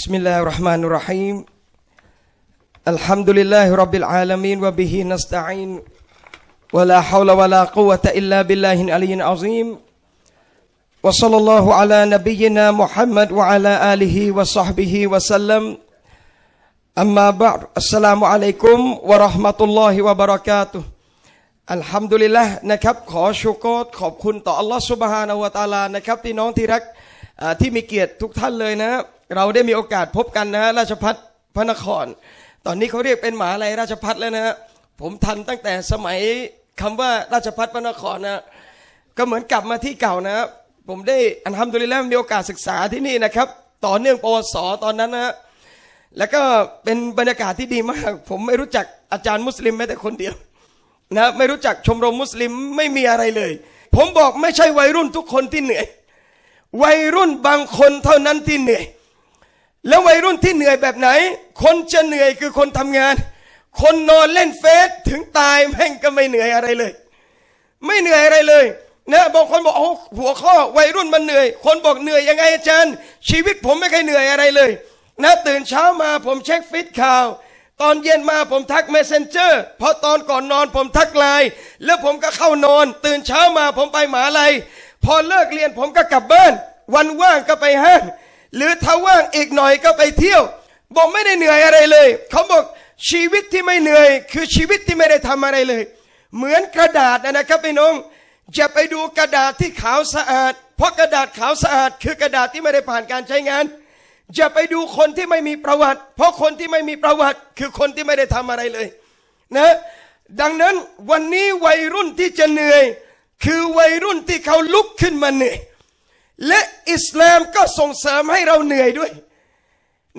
بسم الله الرحمن الرحيم الحمد لله رب العالمين وبه نستعين ولا حول ولا قوة إلا بالله العلي العظيم وصلى الله على نبينا محمد وعلى آله وصحبه وسلم أما بعد السلام عليكم ورحمة الله وبركاته لنا เราได้มีโอกาสพบกันนะฮะราชพัฒพระนคร ตอนนี้เขาเรียกเป็นหมาอะไรราชพัฒแล้วนะฮะผมทันตั้งแต่สมัยคำว่าราชพัฒพระนครนะ ก็เหมือนกลับมาที่เก่านะ ผมได้อันทำตัวเแล้วมีโอกาสศึกษาที่นี่นะครับต่อเนื่องปวสตอนนั้นนะแล้วก็เป็นบรรยากาศที่ดีมาก ผมไม่รู้จักอาจารย์มุสลิมแม้แต่คนเดียวนะไม่รู้จักชมรมมุสลิมไม่มีอะไรเลย ผมบอกไม่ใช่วัยรุ่นทุกคนที่เหนื่อยวัยรุ่นบางคนเท่านั้นที่เหนื่อยแล้ววัยรุ่นที่เหนื่อยแบบไหน คนจะเหนื่อยคือคนทำงาน คนนอนเล่นเฟซถึงตายแม่งก็ไม่เหนื่อยอะไรเลย ไม่เหนื่อยอะไรเลย นะบางคนบอกโอ้หัวข้อวัยรุ่นมันเหนื่อย คนบอกเหนื่อยยังไงอาจารย์ ชีวิตผมไม่เคยเหนื่อยอะไรเลยนะตื่นเช้ามาผมเช็คฟีดข่าว ตอนเย็นมาผมทัก Messenger พอตอนก่อนนอนผมทักไลน์แล้วผมก็เข้านอน ตื่นเช้ามาผมไปหมาลัยพอเลิกเรียนผมก็กลับบ้านวันว่างก็ไปห้างหรือถ้าว่างอีกหน่อยก็ไปเที่ยว บอกไม่ได้เหนื่อยอะไรเลยเขาบอกชีวิตที่ไม่เหนื่อย คือชีวิตที่ไม่ได้ทำอะไรเลย เหมือนกระดาษนะครับพี่น้องจะไปดูกระดาษที่ขาวสะอาด เพราะกระดาษขาวสะอาด คือกระดาษที่ไม่ได้ผ่านการใช้งานจะไปดูคนที่ไม่มีประวัติ เพราะคนที่ไม่มีประวัติ คือคนที่ไม่ได้ทำอะไรเลยนะดังนั้นวันนี้วัยรุ่นที่จะเหนื่อย คือวัยรุ่นที่เขาลุกขึ้นมาเหนื่อยและอิสลามก็ส่งเสริมให้เราเหนื่อยด้วย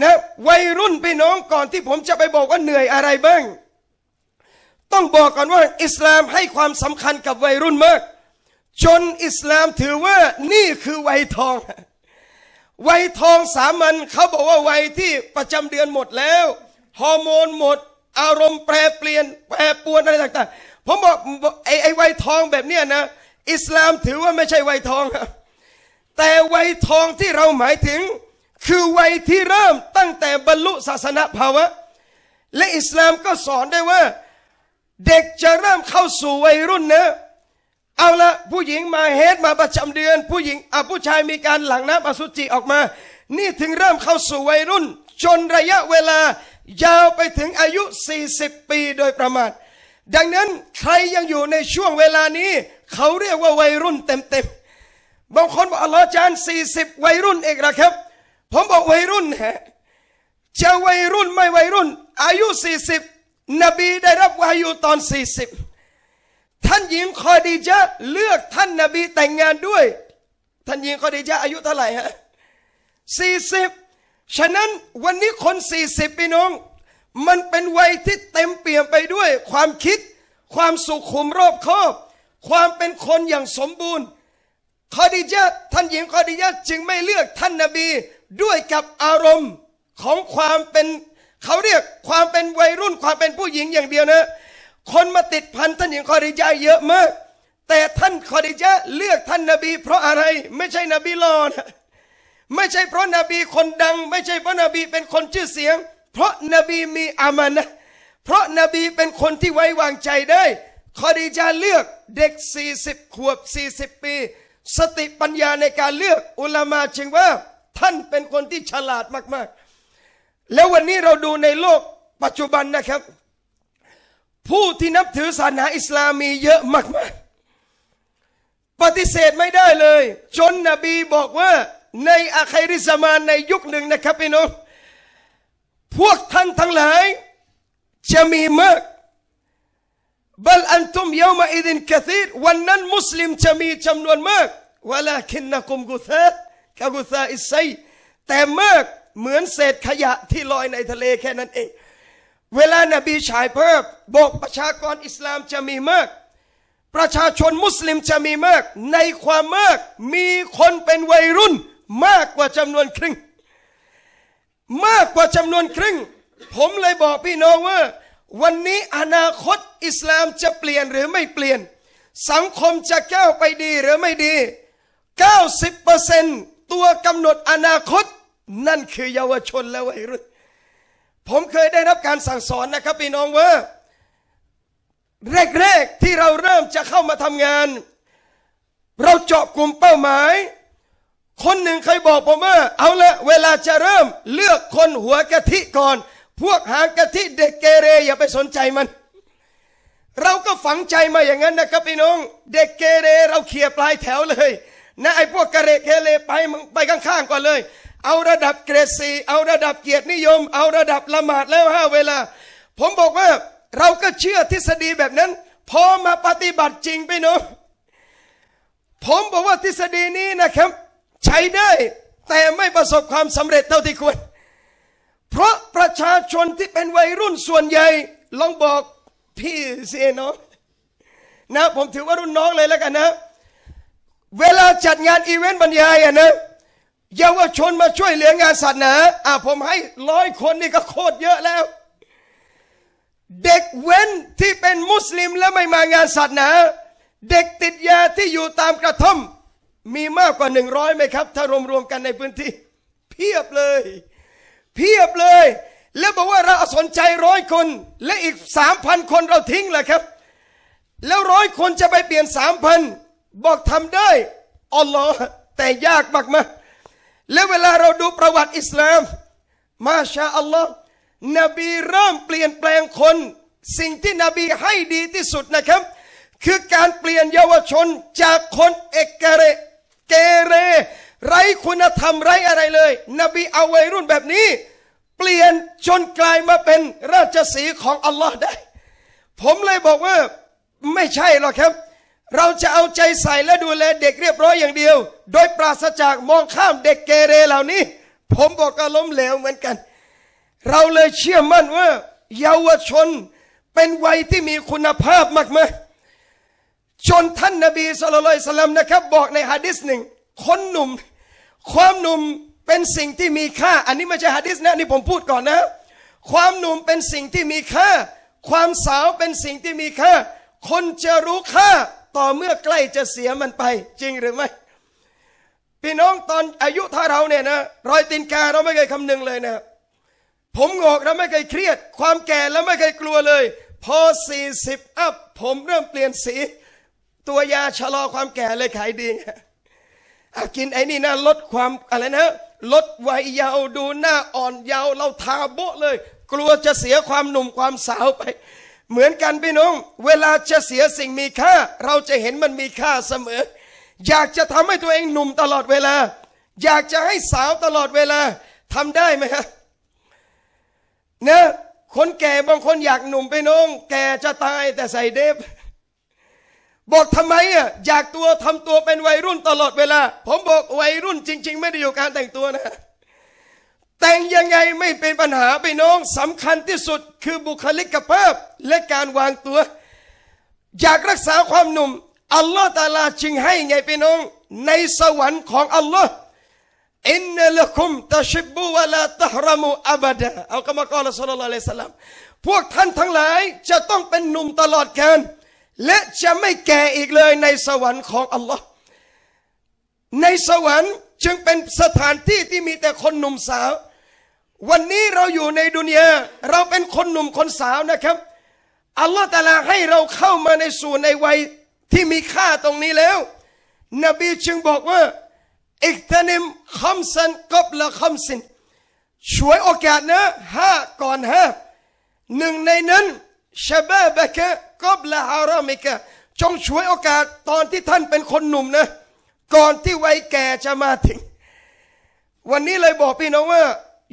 นะวัยรุ่นพี่น้องก่อนที่ผมจะไปบอกว่าเหนื่อยอะไรบ้าง ต้องบอกก่อนว่าอิสลามให้ความสำคัญกับวัยรุ่นมากจนอิสลามถือว่านี่คือวัยทองวัยทองสามัญเขาบอกว่าวัยที่ประจำเดือนหมดแล้ว ฮอร์โมนหมด อารมณ์แปรเปลี่ยนแปรปวนอะไรต่าง ๆ ผมบอกไอ้ไอ้วัยทองแบบเนี้ยนะ อิสลามถือว่าไม่ใช่วัยทองครับแต่วัยทองที่เราหมายถึงคือวัยที่เริ่มตั้งแต่บรรลุศาสนาภาวะ และอิสลามก็สอนได้ว่าเด็กจะเริ่มเข้าสู่วัยรุ่นนะเอาละผู้หญิงมาเฮดมาประจำเดือน ผู้หญิงอาผู้ชายมีการหลังน้ำอสุจิออกมา นี่ถึงเริ่มเข้าสู่วัยรุ่นจนระยะเวลายาวไปถึงอายุ40 ปีโดยประมาณ ดังนั้นใครยังอยู่ในช่วงเวลานี้ เขาเรียกว่าวัยรุ่นเต็มๆบางคนบอกอัลลอฮ์อาจารย์สี่สิบวัยรุ่นเองนะครับผมบอกวัยรุ่นฮะจะวัยรุ่นไม่วัยรุ่นอายุสี่สิบนบีได้รับวายุตอนสี่สิบท่านหญิงคอดีจะเลือกท่านนบีแต่งงานด้วย ท่านหญิงคอดีจะอายุเท่าไหร่ฮะสี่สิบฉะนั้นวันนี้คนสี่สิบพี่น้องมันเป็นวัยที่เต็มเปี่ยมไปด้วย ความคิดความสุขุมรอบคอบ ความเป็นคนอย่างสมบูรณ์คอดียจท่านหญิงคอดียจจึงไม่เลือกท่านนาบีด้วยกับอารมณ์ของความเป็นเขาเรียกความเป็นวัยรุ่นความเป็นผู้หญิงอย่างเดียวนะคนมาติดพันท่านหญิงคอดียจเยอะมากแต่ท่านคอดียจเลือกท่านนาบีเพราะอะไรไม่ใช่นบีลอนะไม่ใช่เพราะนาบีคนดัง ไม่ใช่เพราะนาบีเป็นคนชื่อเสียง เพราะนาบีมีอามันนะเพราะนาบีเป็นคนที่ไว้วางใจได้ คอดิจาเลือกเด็ก 40 ขวบ 40 ปีสติปัญญาในการเลือกอุลามาจึงว่าท่านเป็นคนที่ฉลาดมากๆ แล้ววันนี้เราดูในโลกปัจจุบันนะครับ ผู้ที่นับถือศาสนาอิสลามมีเยอะมากๆ ปฏิเสธไม่ได้เลย จนนบีบอกว่าในอาคัยริสมานในยุคหนึ่งนะครับพี่น้องพวกท่านทั้งหลายจะมีมาก بل أنتم يومئذ كثير ونن مسلم น م ي มากว ن า ا ك ولكنكم ก ث ا า ك า ث ุ ء าอ س ي ซแต่มากเหมือนเศษขยะที่ลอยในทะเลแค่นั้นเอง เวลานบีชายเพิ่บอกประชากรอิสลามจะมีมาก ประชาชนมุสลิมจะมีมาก ในความมากมีคนเป็นวัยรุ่น มากกว่าจำนวนครึ่ง มากกว่าจำนวนครึ่ง ผมเลยบอกพี่น้องว่าวันนี้อนาคตอิสลามจะเปลี่ยนหรือไม่เปลี่ยน สังคมจะก้าวไปดีหรือไม่ดี 90%ตัวกำหนดอนาคตนั่นคือเยาวชนและวัยรุ่นผมเคยได้รับการสั่งสอนนะครับ พี่น้องว่าแรกๆที่เราเริ่มจะเข้ามาทำงาน เราเจาะกลุ่มเป้าหมาย คนหนึ่งเคยบอกผมว่าเอาละเวลาจะเริ่มเลือกคนหัวกะทิก่อนพวกหางกะทิเด็กเกเร อย่าไปสนใจมัน เราก็ฝังใจมาอย่างนั้นนะครับ พี่น้องเด็กเกเร เราเขี่ยปลายแถวเลย นะไอ้พวกกะเรเกเรไปมึงไปข้างๆก่อนเลย เอาระดับเกรดสีเอาระดับเกียรตินิยม เอาระดับละหมาดแล้วห้าเวลา ผมบอกว่า เราก็เชื่อทฤษฎีแบบนั้น พอมาปฏิบัติจริงพี่น้องผมบอกว่าทฤษฎีนี้นะครับ ใช้ได้ แต่ไม่ประสบความสำเร็จเท่าที่ควรเพราะประชาชนที่เป็นวัยรุ่นส่วนใหญ่ลองบอกพี่เสียน้องนะ ผมถือว่ารุ่นน้องเลยแล้วกันนะ เวลาจัดงานอีเวนต์บรรยายอะนะ เยาวชนมาช่วยเหลืองานศาสนาอ่ะผมให้ร้อยคนนี่ก็โคตรเยอะแล้ว เด็กเว้นที่เป็นมุสลิมแล้วไม่มางานศาสนาเด็กติดยาที่อยู่ตามกระท่อม มีมากกว่าหนึ่งร้อยไหมครับ ถ้ารวมๆกันในพื้นที่ เพียบเลยเพียบเลย แล้วบอกว่าเราสนใจร้อยคนและอีกสามพันคนเราทิ้งแหละครับ แล้วร้อยคนจะไปเปลี่ยนสามพันบอกทำได้อัลลอฮ์แต่ยากมากมาและเวลาเราดูประวัติอิสลาม มาชาอัลลอฮ์นบีเริ่มเปลี่ยนแปลงคน สิ่งที่นบีให้ดีที่สุดนะครับ คือการเปลี่ยนเยาวชนจากคนเอกเกเรเกเรไร้คุณธรรมไร้อะไรเลย นบีเอาวัยรุ่นแบบนี้ เปลี่ยนจนกลายมาเป็นราชสีของอัลลอฮ์ได้ ผมเลยบอกว่าไม่ใช่หรอกครับ เราจะเอาใจใส่และดูแลเด็กเรียบร้อยอย่างเดียว โดยปราศจากมองข้ามเด็กเกเรเหล่านี้ ผมบอกก็ล้มเหลวเหมือนกัน เราเลยเชื่อมั่นว่า เยาวชนเป็นวัยที่มีคุณภาพมากมากจนท่านนบีสุลต่านนะครับ บอกในฮะดิษหนึ่ง คนหนุ่มความหนุ่มเป็นสิ่งที่มีค่า อันนี้ไม่ใช่ฮะดิษนะนี่ผมพูดก่อนนะ ความหนุ่มเป็นสิ่งที่มีค่า ความสาวเป็นสิ่งที่มีค่า คนจะรู้ค่า ต่อเมื่อใกล้จะเสียมันไป จริงหรือไม่ พี่น้องตอนอายุท่าเราเนี่ยนะ รอยตินกาเราไม่เคยคำนึงเลยนะ ผมงอกเราไม่เคยเครียด ความแก่แล้วไม่เคยกลัวเลย พอ 40 อัพ ผมเริ่มเปลี่ยนสี ตัวยาชะลอความแก่เลยขายดีกินไอ้นี่นะลดความอะไรนะลดวัยเยาว์ดูหน้าอ่อนเยาว์เราทาโบะเลย กลัวจะเสียความหนุ่มความสาวไป เหมือนกันพี่น้องเวลาจะเสียสิ่งมีค่า เราจะเห็นมันมีค่าเสมออยากจะทำให้ตัวเองหนุ่มตลอดเวลา อยากจะให้สาวตลอดเวลาทำได้ไหมฮะนะคนแก่บางคนอยากหนุ่มไปน้อง แก่จะตายแต่ใส่เดฟบอกทำไมอ่ะอยากตัวทำตัวเป็นวัยรุ่นตลอดเวลา ผมบอกวัยรุ่นจริงๆไม่ได้อยู่การแต่งตัวนะ แต่งยังไงไม่เป็นปัญหาไปน้องสำคัญที่สุดคือบุคลิกภาพและการวางตัว อยากรักษาความหนุ่มอัลลอฮ์ตาลาจึงให้ไงไปน้องในสวรรค์ของอัลลอฮ์อินนัลคุมตะชิบูวะลาตฮรามูอับดะเอาลกล่ากรออลลสุลลัลลอฮลิสสลามพวกท่านทั้งหลายจะต้องเป็นหนุ่มตลอดกาลและจะไม่แก่อีกเลยในสวรรค์ของอัลลอฮ์ในสวรรค์จึงเป็นสถานที่ที่มีแต่คนหนุ่มสาว วันนี้เราอยู่ในดุนยาเราเป็นคนหนุ่มคนสาวนะครับ อัลลอฮ์ตาลาให้เราเข้ามาในสู่ในวัยที่มีค่าตรงนี้แล้ว นบีจึงบอกว่า อิกตนิมคมซันกบละคมซิน ช่วยโอกาสนะห้าก่อนห้าหนึ่งในนั้นชบาบะกะกอบละฮารอมิกะจงช่วยโอกาสตอนที่ท่านเป็นคนหนุ่มนะ ก่อนที่วัยแก่จะมาถึง วันนี้เลยบอกพี่น้องว่า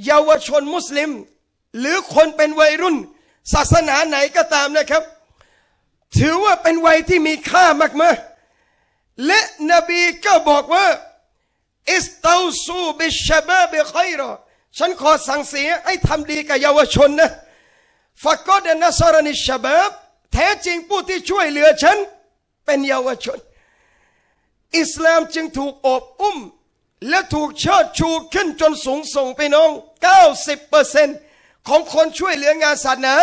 เยาวชนมุสลิม หรือคนเป็นวัยรุ่น ศาสนาไหนก็ตามนะครับ ถือว่าเป็นวัยที่มีค่ามากๆและนบีก็บอกว่า อิสตาซูบิชบาบิคยรอฉันขอสั่งเสียให้ทำดีกับเยาวชนนะฟักกอดนัสรนิชบาบแท้จริงผู้ที่ช่วยเหลือฉัน เป็นเยาวชน อิสลามจึงถูกอบอุ้ม และถูกเชิดชู ขึ้นจนสูงส่งไปน้อง 90%ของคนช่วยเหลืองานศาสนา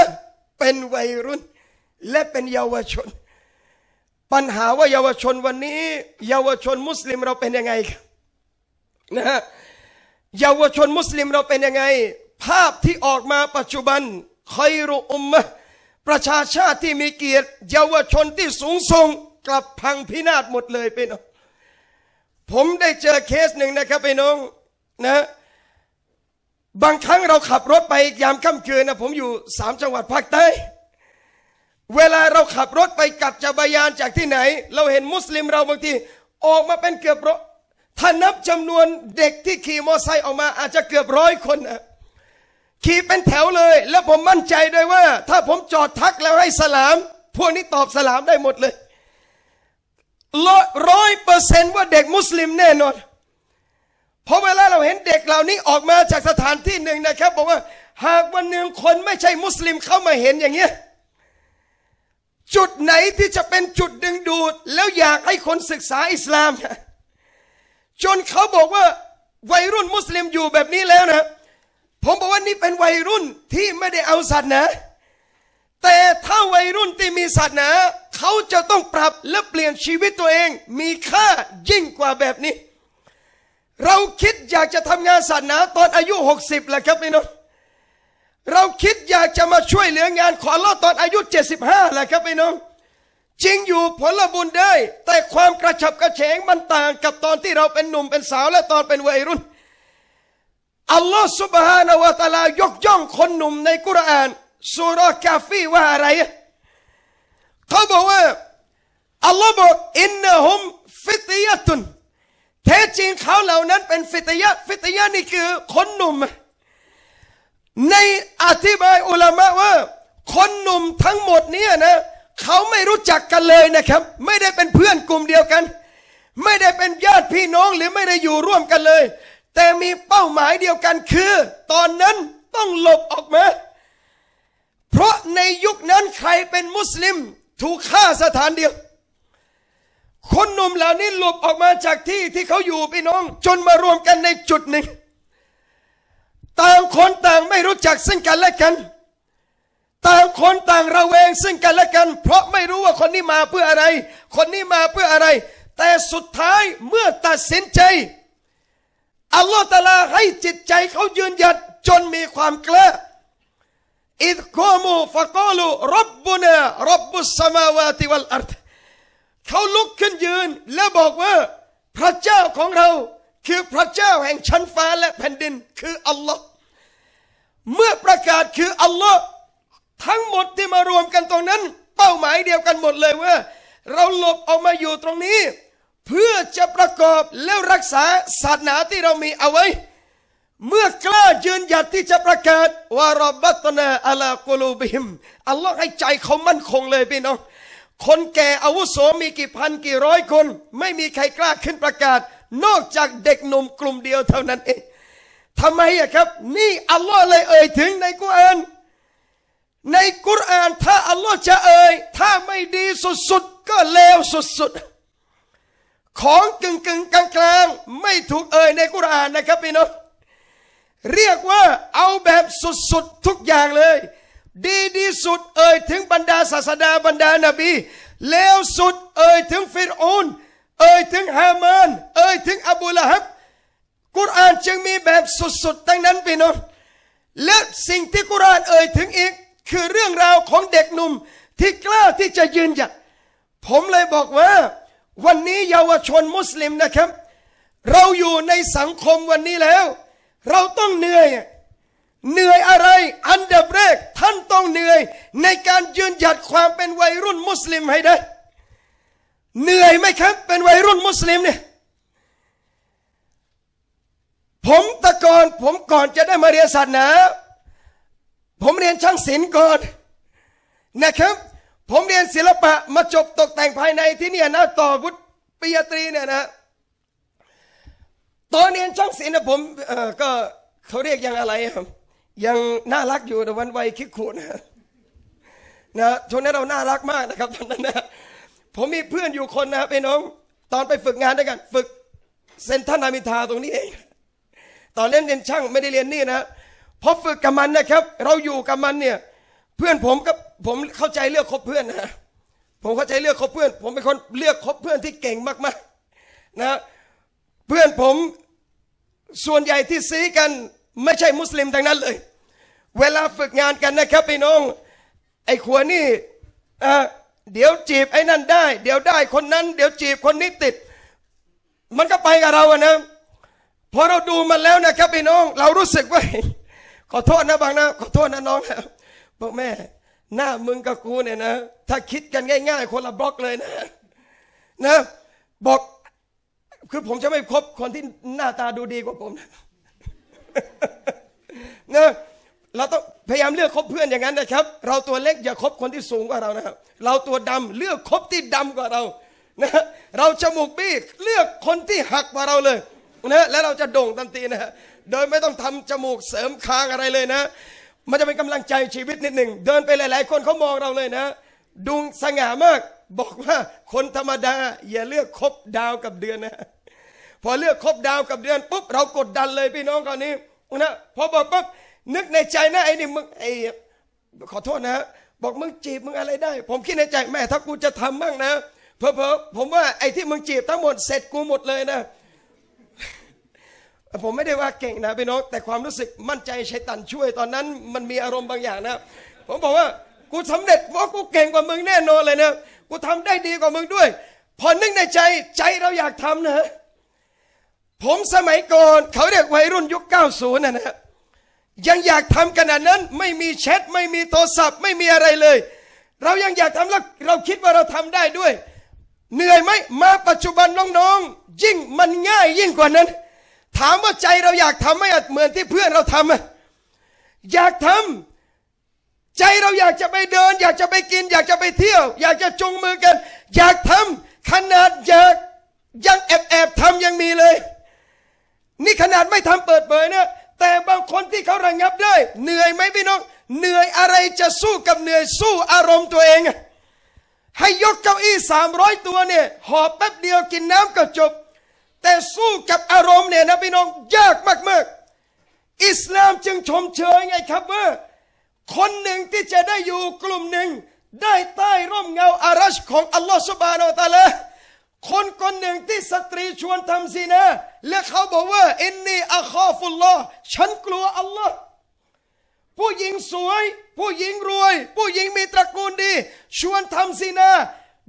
เป็นวัยรุ่นและเป็นเยาวชน ปัญหาว่าเยาวชนวันนี้ เยาวชนมุสลิมเราเป็นยังไงนะฮะเยาวชนมุสลิมเราเป็นยังไง ภาพที่ออกมาปัจจุบันคอยรุอุมมะประชาชาติที่มีเกียรติ เยาวชนที่สูงส่งกลับพังพินาศหมดเลยไปน้องผมได้เจอเคสหนึ่งนะครับพี่น้องนะบางครั้งเราขับรถไปยามค่ำคืนนะผมอยู่สามจังหวัดภาคใต้เวลาเราขับรถไปกลับจักบยานจากที่ไหน เราเห็นมุสลิมเราบางทีออกมาเป็นเกือบร้อยถ้านับจำนวนเด็กที่ขี่มอเตอร์ไซค์ออกมา อาจจะเกือบร้อยคนนะขี่เป็นแถวเลยแล้วผมมั่นใจด้วยว่า ถ้าผมจอดทักแล้วให้สลาม พวกนี้ตอบสลามได้หมดเลยร้อยเปอร์เซนต์ว่าเด็กมุสลิมแน่นอนเพราะเวลาเราเห็นเด็กเหล่านี้ออกมาจากสถานที่หนึ่งนะครับ บอกว่าหากวันหนึ่งคนไม่ใช่มุสลิมเข้ามาเห็นอย่างเงี้ยจุดไหนที่จะเป็นจุดดึงดูด แล้วอยากให้คนศึกษาอิสลาม จนเขาบอกว่า วัยรุ่นมุสลิมอยู่แบบนี้แล้วนะผมบอกว่านี่ เป็นวัยรุ่นที่ไม่ได้เอาสัตว์นาแต่ถ้าวัยรุ่นที่มีสัตว์นาเขาจะต้องปรับและเปลี่ยนชีวิตตัวเองมีค่ายิ่งกว่าแบบนี้ เราคิดอยากจะทำงานสัตว์นา ตอนอายุ 60แหละครับพี่น้องเราคิดอยากจะมาช่วยเหลืองาน ขอรอดตอนอายุ75แหละครับพี่น้องจริงอยู่ผลบุญได้ แต่ความกระฉับกระเฉงมันต่างกับตอนที่เราเป็นหนุ่มเป็นสาวและตอนเป็นวัยรุ่นอัลลอฮ์ سبحانه และตาลา ยกย่องคนหนุ่ม ในกุรานสุรกาฟีว่าอะไรเขาบอกว่าอัลลอฮ์บอกอินนฮุมฟิตยะตุนแท้จริงเขาเหล่านั้นเป็นฟิตยะ ฟิตยะนี่คือคนหนุ่ม ในอธิบายอุลามะว่าคนหนุ่มทั้งหมดเนี่ยนะเขาไม่รู้จักกันเลยนะครับ ไม่ได้เป็นเพื่อนกลุ่มเดียวกัน ไม่ได้เป็นญาติพี่น้องหรือไม่ได้อยู่ร่วมกันเลยแต่มีเป้าหมายเดียวกันคือตอนนั้นต้องหลบออกมาเพราะในยุคนั้นใครเป็นมุสลิมถูกฆ่าสถานเดียว คนหนุ่มเหล่านี้หลบออกมาจากที่ที่เขาอยู่พี่น้องจนมารวมกันในจุดหนึ่งต่างคนต่างไม่รู้จักซึ่งกันและกันต่างคนต่างระแวงซึ่งกันและกัน เพราะไม่รู้ว่าคนนี้มาเพื่ออะไร คนนี้มาเพื่ออะไร แต่สุดท้ายเมื่อตัดสินใจอัลลอฮฺตาลาให้จิตใจเขายืนหยัดจนมีความกล้าอิดกอมูฟะกอลูรับบุนรับบุสมาวาติวัลอัรเขาลุกขึ้นยืนและบอกว่าพระเจ้าของเรา คือพระเจ้าแห่งชั้นฟ้าและแผ่นดินคืออัลลอฮ์เมื่อประกาศคืออัลลอฮ์ทั้งหมดที่มารวมกันตรงนั้น เป้าหมายเดียวกันหมดเลยว่า เราหลบออกมาอยู่ตรงนี้เพื่อจะประกอบแล้วรักษาศาสนาที่เรามีเอาไว้ เมื่อกล้ายืนหยัดที่จะประกาศวารบัตนาอัลากลูบิมอัลลอฮ์ให้ใจเขามั่นคงเลยพี่น้องคนแก่อาวุโสมีกี่พันกี่ร้อยคน ไม่มีใครกล้าขึ้นประกาศ นอกจากเด็กหนุ่มกลุ่มเดียวเท่านั้นเองทำไมอะครับ นี่อัลลอฮ์เลยเอ่ยถึงในกุรอานในกุรอานถ้าอัลลอฮ์จะเอ่ยถ้าไม่ดีสุดๆก็เลวสุดๆของกึ่งกึ่งกลางกลางไม่ถูกเอ่ยในกุรานนะครับพี่น้องเรียกว่าเอาแบบสุดๆทุกอย่างเลย ดีดีสุด เอ่ยถึงบรรดาศาสดาบรรดานบีเลวสุดเอ่ยถึงฟิรอูนเอ่ยถึงฮามานเอ่ยถึงอบูละฮับกุรานจึงมีแบบสุดๆตั้งนั้นพี่น้องและสิ่งที่กุรานเอ่ยถึงอีก คือเรื่องราวของเด็กหนุ่มที่กล้าที่จะยืนหยัดผมเลยบอกว่าวันนี้เยาวชนมุสลิมนะครับ เราอยู่ในสังคมวันนี้แล้ว เราต้องเหนื่อยเหนื่อยอะไร อันดับแรก ท่านต้องเหนื่อย ในการยืนหยัดความเป็นวัยรุ่นมุสลิมให้ได้ เหนื่อยไหมครับ เป็นวัยรุ่นมุสลิมเนี่ยผมตะกอนผมก่อนจะได้มาเรียนศาสนาผมเรียนช่างศิลป์ก่อนนะครับผมเรียนศิลปะมาจบตกแต่งภายในที่นี่นะ ต่อวุฒิปริญญาตรีเนี่ยนะตอนเรียนช่างศิลป์นะผมก็เขาเรียกยังอะไรครับยังน่ารักอยู่แต่วันวัยคิกขูนะนะช่วงนั้นเราน่ารักมากนะครับตอนนั้นนะผมมีเพื่อนอยู่คนนะครับไอ้น้อง ตอนไปฝึกงานด้วยกัน ฝึกเซนทันนามิทาตรงนี้เองตอนเล่นเรียนช่างไม่ได้เรียนนี่นะพอฝึกกับมันนะครับ เราอยู่กับมันเนี่ยเพื่อนผมก็ผมเข้าใจเลือกคบเพื่อนนะผมเข้าใจเลือกคบเพื่อน ผมเป็นคนเลือกคบเพื่อนที่เก่งมากๆนะเพื่อนผมส่วนใหญ่ที่ซีกัน ไม่ใช่มุสลิมทางนั้นเลย เวลาฝึกงานกันนะครับพี่น้อง ไอ้ขวนี่เดี๋ยวจีบไอ้นั่นได้ เดี๋ยวได้คนนั้น เดี๋ยวจีบคนนี้ติด มันก็ไปกับเราอะนะพอเราดูมันแล้วนะ ครับพี่น้อง เรารู้สึกว่าขอโทษนะบางนะขอโทษนะน้องับบอกแม่หน้ามึงกับกูเนี่ยนะถ้าคิดกันง่าย ๆ คนละบล็อกเลยนะนะบอกคือผมจะไม่คบคนที่หน้าตาดูดีกว่าผมนะเราต้องพยายามเลือกคบเพื่อนอย่างนั้นนะครับ เราตัวเล็กอย่าคบคนที่สูงกว่าเรานะครับ เราตัวดำเลือกคบที่ดำกว่าเรานะเราจมูกบี้เลือกคนที่หักกว่าเราเลยนะแล้วเราจะโด่งตันตีนะโดยไม่ต้องทำจมูกเสริมคางอะไรเลยนะมันจะเป็นกำลังใจชีวิตนิดหนึ่งเดินไปหลายๆ คนเขามองเราเลยนะดุงสง่ามาก บอกว่าคนธรรมดาอย่าเลือกคบดาวกับเดือนนะ พอเลือกคบดาวกับเดือน ปุ๊บ เรากดดันเลยพี่น้องคราวนี้ นะพอบอกปุ๊บนึกในใจนะไอ้นี่มึงไอ้ขอโทษนะ บอกมึงจีบมึงอะไรได้ ผมคิดในใจแม่ถ้ากูจะทำบ้างนะเพอเพอผมว่าไอ้ที่มึงจีบทั้งหมดเสร็จกูหมดเลยนะผมไม่ได้ว่าเก่งนะพี่น้องแต่ความรู้สึกมั่นใจใช้ตันช่วยตอนนั้น มันมีอารมณ์บางอย่างนะผมบอกว่ากูสำเร็จเพราะกูเก่งกว่ามึงแน่นอนเลยนะกูทำได้ดีกว่ามึงด้วยพอนึกในใจใจเราอยากทำนะ ผมสมัยก่อนเขาเรียกวัยรุ่นยุค90นะนะยังอยากทำขนาดนั้น ไม่มีแชทไม่มีโทรศัพท์ไม่มีอะไรเลย เรายังอยากทำแล้วเราคิดว่าเราทำได้ด้วย เหนื่อยไหมมาปัจจุบันน้องๆ ยิ่งมันง่ายยิ่งกว่านั้นถามว่าใจเราอยากทำไหมเหมือนที่เพื่อนเราทำไหมอยากทำใจเราอยากจะไปเดิน อยากจะไปกิน อยากจะไปเที่ยว อยากจะจุงมือกัน อยากทำขนาดอยากยังแอบแอบทำยังมีเลย นี่ขนาดไม่ทำเปิดเผยเนะแต่บางคนที่เขาระงงับได้เหนื่อยไหมพี่น้องเหนื่อยอะไรจะสู้กับเหนื่อยสู้อารมณ์ตัวเอง ให้ยกเก้าอี้สามร้อยตัวเนี่ยหอบแป๊บเดียวกินน้ำก็จบแต่สู้กับอารมณ์เนี่ยนะพี่น้อง ยากมากๆ อิสลามจึงชมเชยไงครับว่าคนหนึ่งที่จะได้อยู่กลุ่มหนึ่ง ได้ใต้ร่มเงาอารัชของอัลลอฮฺสุบานอตาตลคนคนหนึ่งที่สตรีชวนทำซีนะและเขาบอกว่า อินนีอัคอฟุลลอฮ์ฉันกลัวอัลลอฮ์ผู้หญิงสวย ผู้หญิงรวย ผู้หญิงมีตระกูลดี ชวนทำซีนา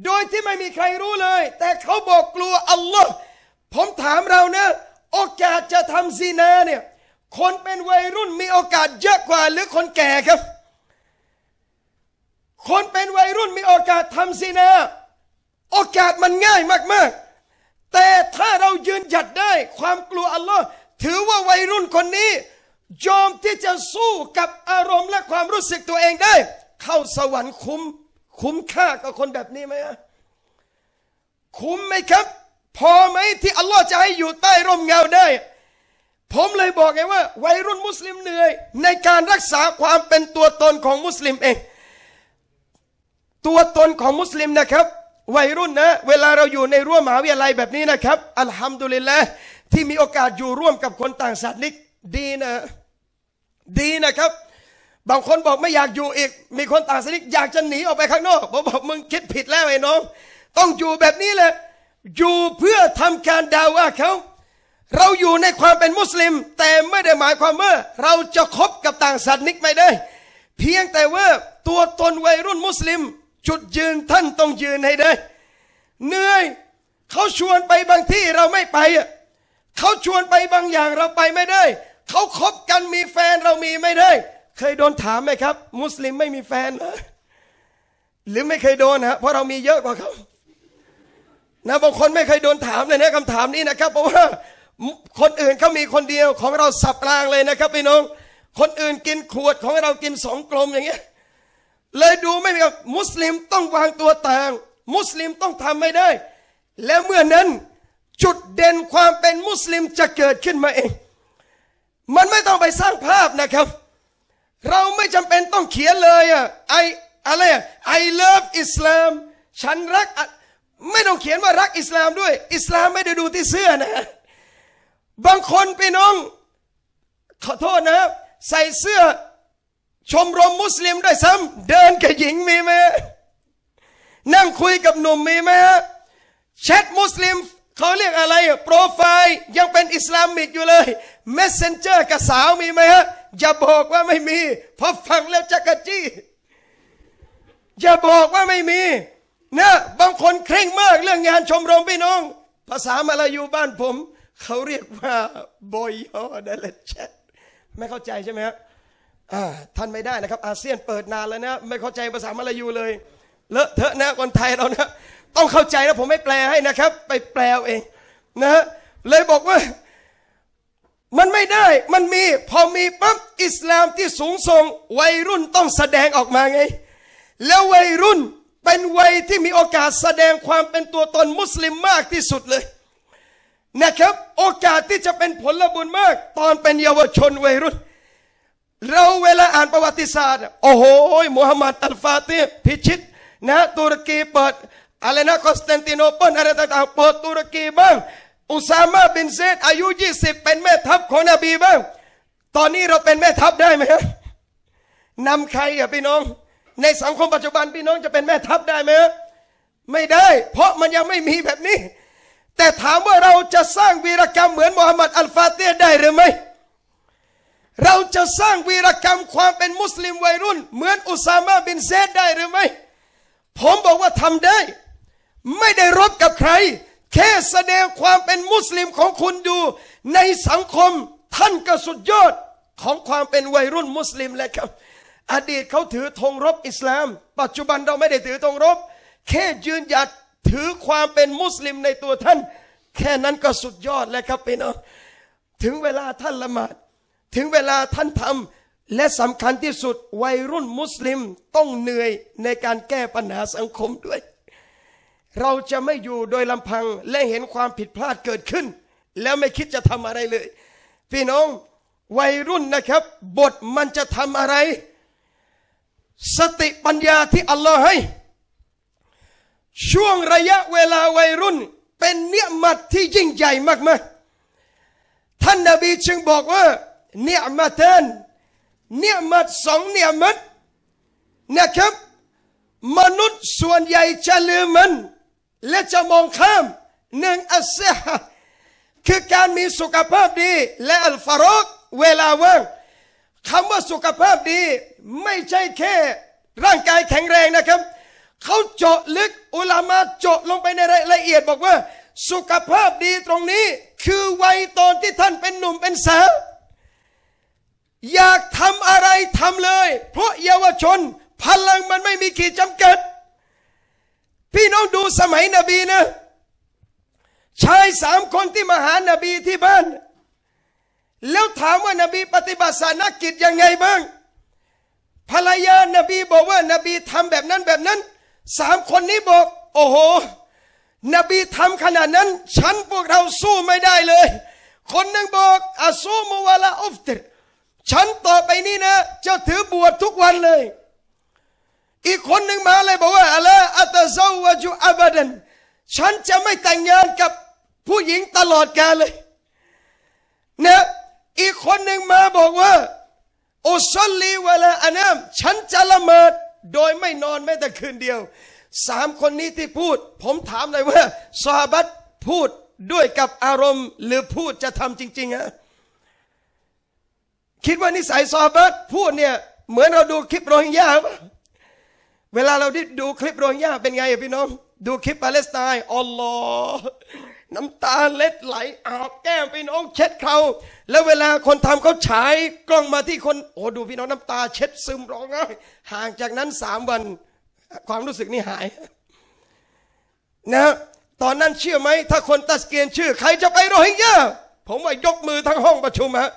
โดยที่ไม่มีใครรู้เลย แต่เขาบอกกลัวอัลลอฮ์ผมถามเรานะ โอกาสจะทำซีนาเนี่ยคนเป็นวัยรุ่นมีโอกาสเยอะกว่าหรือคนแก่ครับ คนเป็นวัยรุ่นมีโอกาสทำซีนาโอกาสมันง่ายมากๆ แต่ถ้าเรายืนหยัดได้ความกลัวอัลลอฮ์ถือว่าวัยรุ่นคนนี้ยอมที่จะสู้กับอารมณ์และความรู้สึกตัวเองได้ เข้าสวรรค์คุ้มคุ้มค่ากับคนแบบนี้ไหมคุ้มไหมครับพอไหมที่อัลลอฮ์จะให้อยู่ใต้ร่มเงาได้ ผมเลยบอกไงว่า วัยรุ่นมุสลิมเหนื่อย ในการรักษาความเป็นตัวตนของมุสลิมเอง ตัวตนของมุสลิมนะครับ วัยรุ่นนะ เวลาเราอยู่ในรั้วมหาวิทยาลัยแบบนี้นะครับ อัลฮัมดุลิลละที่มีโอกาสอยู่ร่วมกับคนต่างศาสนิกดีนะดีนะครับ บางคนบอกไม่อยากอยู่อีก มีคนต่างศาสนิกอยากจะหนีออกไปข้างนอกผมบอกมึงคิดผิดแล้วไอ้น้อง ต้องอยู่แบบนี้แหละอยู่เพื่อทำการดาว่าเขาเราอยู่ในความเป็นมุสลิม แต่ไม่ได้หมายความว่าเราจะคบกับต่างศาสนิกไม่ได้ เพียงแต่ว่าตัวตนวัยรุ่นมุสลิมจุดยืนท่านต้องยืนให้ได้ เหนื่อย เขาชวนไปบางที่เราไม่ไปเขาชวนไปบางอย่างเราไปไม่ได้ เขาคบกันมีแฟนเรามีไม่ได้ เคยโดนถามไหมครับ มุสลิมไม่มีแฟนหรือไม่เคยโดนฮะเพราะเรามีเยอะกว่าเขานะบางคนไม่เคยโดนถามเลยนะคำถามนี้นะครับเพราะว่าคนอื่นเขามีคนเดียว ของเราสับรางเลยนะครับ พี่น้อง คนอื่นกินขวดของเรากินสองกลมอย่างเงี้ยเลยดูไม่รับมุสลิมต้องวางตัวต่างมุสลิมต้องทำไม่ได้ แล้วเมื่อนั้นจุดเด่นความเป็นมุสลิมจะเกิดขึ้นมาเอง มันไม่ต้องไปสร้างภาพนะครับ เราไม่จำเป็นต้องเขียนเลยอะไออะไรอะ I love Islam ฉันรักไม่ต้องเขียนว่ารักอิสลามด้วย อิสลามไม่ได้ดูที่เสื้อนะ บางคนพี่น้อง ขอโทษนะครับใส่เสื้อ ชมรมมุสลิมด้วยซ้ำเดินกับหญิงมีไหมนั่งคุยกับหนุ่มมีไหมฮะแชทมุสลิมเขาเรียกอะไรโปรไฟล์ยังเป็นอิสลามิกอยู่เลยเมสเซนเจอร์กับสาวมีไหมฮะอย่าบอกว่าไม่มีพอฟังแล้วจะกระจี้อย่าบอกว่าไม่มีเนี่ยบางคนเคร่งมากเรื่องงานชมรมพี่น้อง ภาษามาลายูบ้านผมเขาเรียกว่าบอยอเดลเชตไม่เข้าใจใช่ไหมครับท่านไม่ได้นะครับ อาเซียนเปิดนานแล้วนะ ไม่เข้าใจภาษามาลายูเลยเลอะเทอะนะคนไทยเรานะต้องเข้าใจนะ ผมไม่แปลให้นะครับ ไปแปลเองนะเลยบอกว่า มันไม่ได้มันมีพอมีปั๊บอิสลามที่สูงส่งวัยรุ่นต้องแสดงออกมาไง แล้ววัยรุ่นเป็นวัยที่มีโอกาสแสดงความเป็นตัวตนมุสลิมมากที่สุดเลย นะครับ โอกาสที่จะเป็นผลบุญมาก ตอนเป็นเยาวชนวัยรุ่นเราเวลาอ่านประวัติศาสตร์ โอ้โหมูฮัมหมัดอัลฟาติพิชิต นะตุรกีเปิด อะไรนะ คอนสแตนติโนเปิลอะไรต่างๆเปิดตุรกีบ้าง อุซามาบินเซตอายุ20เป็นแม่ทัพของนบีบ้าง ตอนนี้เราเป็นแม่ทัพได้ไหมนำใครอ่ะพี่น้องในสังคมปัจจุบันพี่น้องจะเป็นแม่ทัพได้ไหมไม่ได้ เพราะมันยังไม่มีแบบนี้ แต่ถามว่าเราจะสร้างวีรกรรมเหมือนมูฮัมหมัดอัลฟาเตียได้หรือไม่เราจะสร้างวีรกรรมความเป็นมุสลิมวัยรุ่น เหมือนอุซามาบินเซดได้หรือไม่ ผมบอกว่าทำได้ ไม่ได้รบกับใครแค่แสดงความเป็นมุสลิมของคุณดู ในสังคมท่านก็สุดยอดของความเป็นวัยรุ่นมุสลิมแล้วครับอดีตเขาถือธงรบอิสลาม ปัจจุบันเราไม่ได้ถือธงรบ แค่ยืนหยัดถือความเป็นมุสลิมในตัวท่าน แค่นั้นก็สุดยอดแล้วครับพี่น้อง ถึงเวลาท่านละหมาด ถึงเวลาท่านทำและสำคัญที่สุดวัยรุ่นมุสลิมต้องเหนื่อยในการแก้ปัญหาสังคมด้วย เราจะไม่อยู่โดยลำพังและเห็นความผิดพลาดเกิดขึ้น แล้วไม่คิดจะทำอะไรเลยพี่น้องวัยรุ่นนะครับ บทมันจะทำอะไรสติปัญญาที่อัลลอฮ์ให้ ช่วงระยะเวลาวัยรุ่น เป็นเนื้อมัดที่ยิ่งใหญ่มากๆท่านนาบีจึงบอกว่า เนื้อมัดเทนเนื้อมัดสองเนื้อมัดนะครับ มนุษย์ส่วนใหญ่จะลืมมัน และจะมองข้าม หนึ่งอัศเซฮคือการมีสุขภาพดี และอัลฟารอกเวลาว่างคำว่าสุขภาพดีไม่ใช่แค่ร่างกายแข็งแรงนะครับ เขาเจาะลึกอุลามาเจาะลงไปในรายละเอียดบอกว่า สุขภาพดีตรงนี้ คือวัยตอนที่ท่านเป็นหนุ่มเป็นสาวอยากทำอะไรทำเลย เพราะเยาวชน พลังมันไม่มีขีดจำกัด พี่น้องดูสมัยนบีนะชายสามคนที่มาหานบีที่บ้าน แล้วถามว่านบีปฏิบัติศาสนกิจยังไงบ้างภรรยา นบีบอกว่า นบีทำแบบนั้นแบบนั้น สามคนนี้บอก โอ้โห นบีทำขนาดนั้น ฉันพวกเราสู้ไม่ได้เลย คนหนึ่งบอกอาสูมวลาอุฟติฉันต่อไปนี้นะจะถือบวชทุกวันเลย อีกคนหนึ่งมาเลยบอกว่าอะไรอัตซาวจูอับดันฉันจะไม่แต่งงานกับผู้หญิงตลอดกาลเลยนะอีกคนหนึ่งมาบอกว่าอุซอลีเวลาอานามฉันจะละเมิด โดยไม่นอนแม้แต่คืนเดียวสามคนนี้ที่พูด ผมถามเลยว่าซอฮาบัตพูดด้วยกับอารมณ์ หรือพูดจะทำจริงๆฮะคิดว่านิสัยซอฮาบัตพูดเนี่ย เหมือนเราดูคลิปโรฮิงญาปะเวลาเราได้ดูคลิปโรฮิงญาเป็นไงพี่น้องดูคลิปปาเลสไตน์อัลลอฮ์น้ำตาเล็ดไหลอาบแก้มพี่น้องเช็ดเขา แล้วเวลาคนทำเขาฉายกล้องมาที่คนโอ้ ดูพี่น้องน้ำตาเช็ดซึมร้องไห้ห่างจากนั้นสามวันความรู้สึกนี่หายนะตอนนั้นเชื่อไหมถ้าคนตัสเกียนชื่อ ใครจะไปโรฮิงญาผมว่ายกมือทั้งห้องประชุมฮะ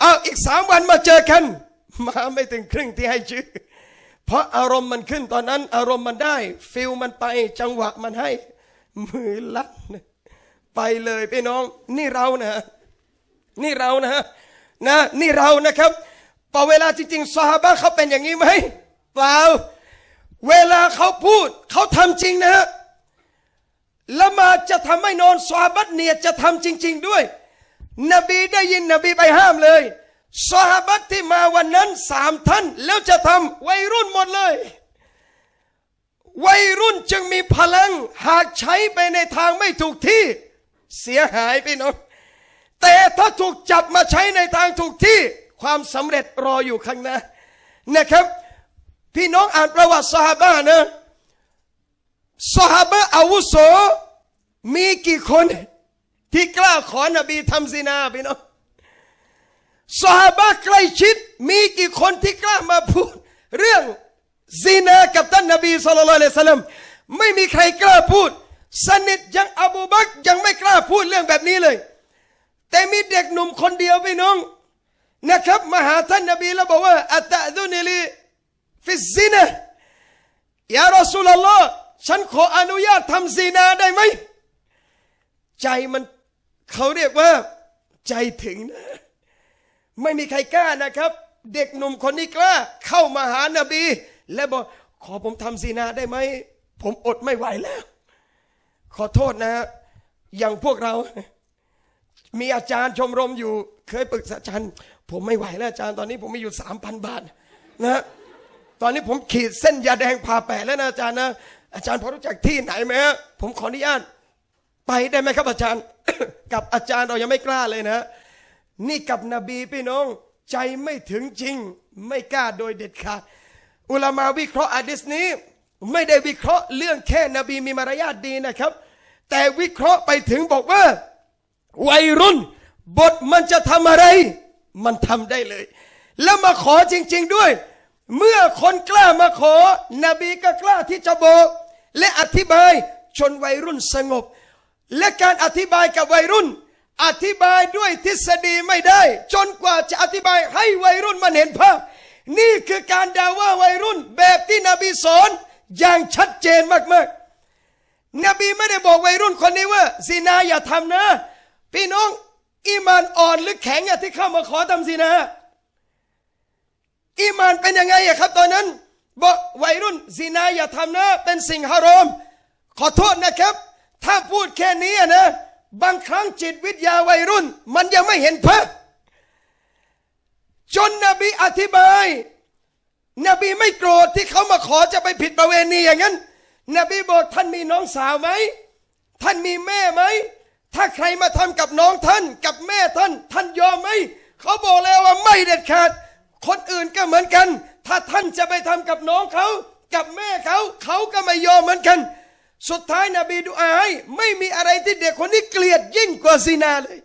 เอาอีกสามวันมาเจอกัน มาไม่ถึงครึ่งที่ให้ชื่อ เพราะอารมณ์มันขึ้น ตอนนั้นอารมณ์มันได้ฟิลมันไปจังหวะมันให้มือลั่นไปเลยพี่น้องนี่เรานะ นี่เรานะนะนี่เรานะครับพอเวลาจริงๆซาฮาบะเขาเป็นอย่างนี้ไหมเปล่าเวลาเขาพูดเขาทำจริงนะฮะละมาจะทำให้นอนซาฮาบะเนี่ยจะทำจริง ๆด้วย นบีได้ยินนบีไปห้ามเลยซาฮาบะที่มาวันนั้นสามท่าน แล้วจะทำวัยรุ่นหมดเลย วัยรุ่นจึงมีพลัง หากใช้ไปในทางไม่ถูกที่เสียหายพี่น้องแต่ถ้าถูกจับมาใช้ในทางถูกที่ความสำเร็จรออยู่ข้างหน้านะครับ พี่น้องอ่านประวัติสหบ้านะสหบ้าอาวุโสมีกี่คนที่กล้าขอนบีทำซีนาพี่น้องสหบ้าใกล้ชิดมีกี่คนที่กล้ามาพูด เรื่องซีนากับท่านนบีสุลต่านละสัลลัมไม่มีใครกล้าพูดสนิทยังอบูบักยังไม่กล้าพูดเรื่องแบบนี้เลยแต่มีเด็กหนุ่มคนเดียวพี่น้องนะครับมาหาท่านนบี แล้วบอกว่าอัตะดุนิลีฟิซีนะยารอสุลลอฮ์ฉันขออนุญาตทำซีนาได้ไหมใจมัน เขาเรียกว่าใจถึงนะไม่มีใครกล้านะครับ เด็กหนุ่มคนนี้กล้าเข้ามาหานบี และบอก ขอผมทำซีนาได้ไหมผมอดไม่ไหวแล้วขอโทษนะฮะ อย่างพวกเรา มีอาจารย์ชมรมอยู่ เคยปรึกษาอาจารย์ ผมไม่ไหวแล้วอาจารย์ ตอนนี้ผมมีอยู่สามพันบาทนะตอนนี้ผมขีดเส้นยาแดงผ่าแปะแล้วนะอาจารย์นะ อาจารย์พอรู้จักที่ไหนไหมฮะ ผมขออนุญาต ไปได้ไหมครับอาจารย์ กับอาจารย์เรายังไม่กล้าเลยนะ นี่กับนบีพี่น้อง ใจไม่ถึงจริง ไม่กล้าโดยเด็ดขาด อุลามาวิเคราะห์อะดิสนี้ ไม่ได้วิเคราะห์เรื่องแค่นบีมีมารยาทดีนะครับแต่วิเคราะห์ไปถึงบอกว่าวัยรุ่นบทมันจะทำอะไร มันทำได้เลย แล้วมาขอจริงๆด้วย เมื่อคนกล้ามาขอนบีก็กล้าที่จะบอก และอธิบายชนวัยรุ่นสงบ และการอธิบายกับวัยรุ่น อธิบายด้วยทฤษฎีไม่ได้ จนกว่าจะอธิบายให้วัยรุ่นมันเห็นภาพ นี่คือการด่าว่าวัยรุ่นแบบที่นบีสอนอย่างชัดเจนมากๆนบีไม่ได้บอกวัยรุ่นคนนี้ว่าซีนา อย่าทำนะ พี่น้องอีมานอ่อนหรือแข็งอย่าที่เข้ามาขอทำซีนาอีมานเป็นยังไงครับ ตอนนั้นบอกวัยรุ่นซีนาอย่าทำนะ เป็นสิ่งฮารอมขอโทษนะครับ ถ้าพูดแค่นี้นะ บางครั้งจิตวิทยาวัยรุ่น มันยังไม่เห็นพิพจนนบีอธิบาย นบีไม่โกรธที่เขามาขอจะไปผิดประเวณีอย่างนั้นนบีบอกท่านมีน้องสาวไหมท่านมีแม่ไหมถ้าใครมาทำกับน้องท่าน กับแม่ท่านท่านยอมไหมเขาบอกแล้วว่าไม่เด็ดขาด คนอื่นก็เหมือนกัน ถ้าท่านจะไปทำกับน้องเขา กับแม่เขาเขาก็ไม่ยอมเหมือนกัน สุดท้ายนบีดูอายไม่มีอะไรที่เด็กคนนี้เกลียดยิ่งกว่าซีนาเลย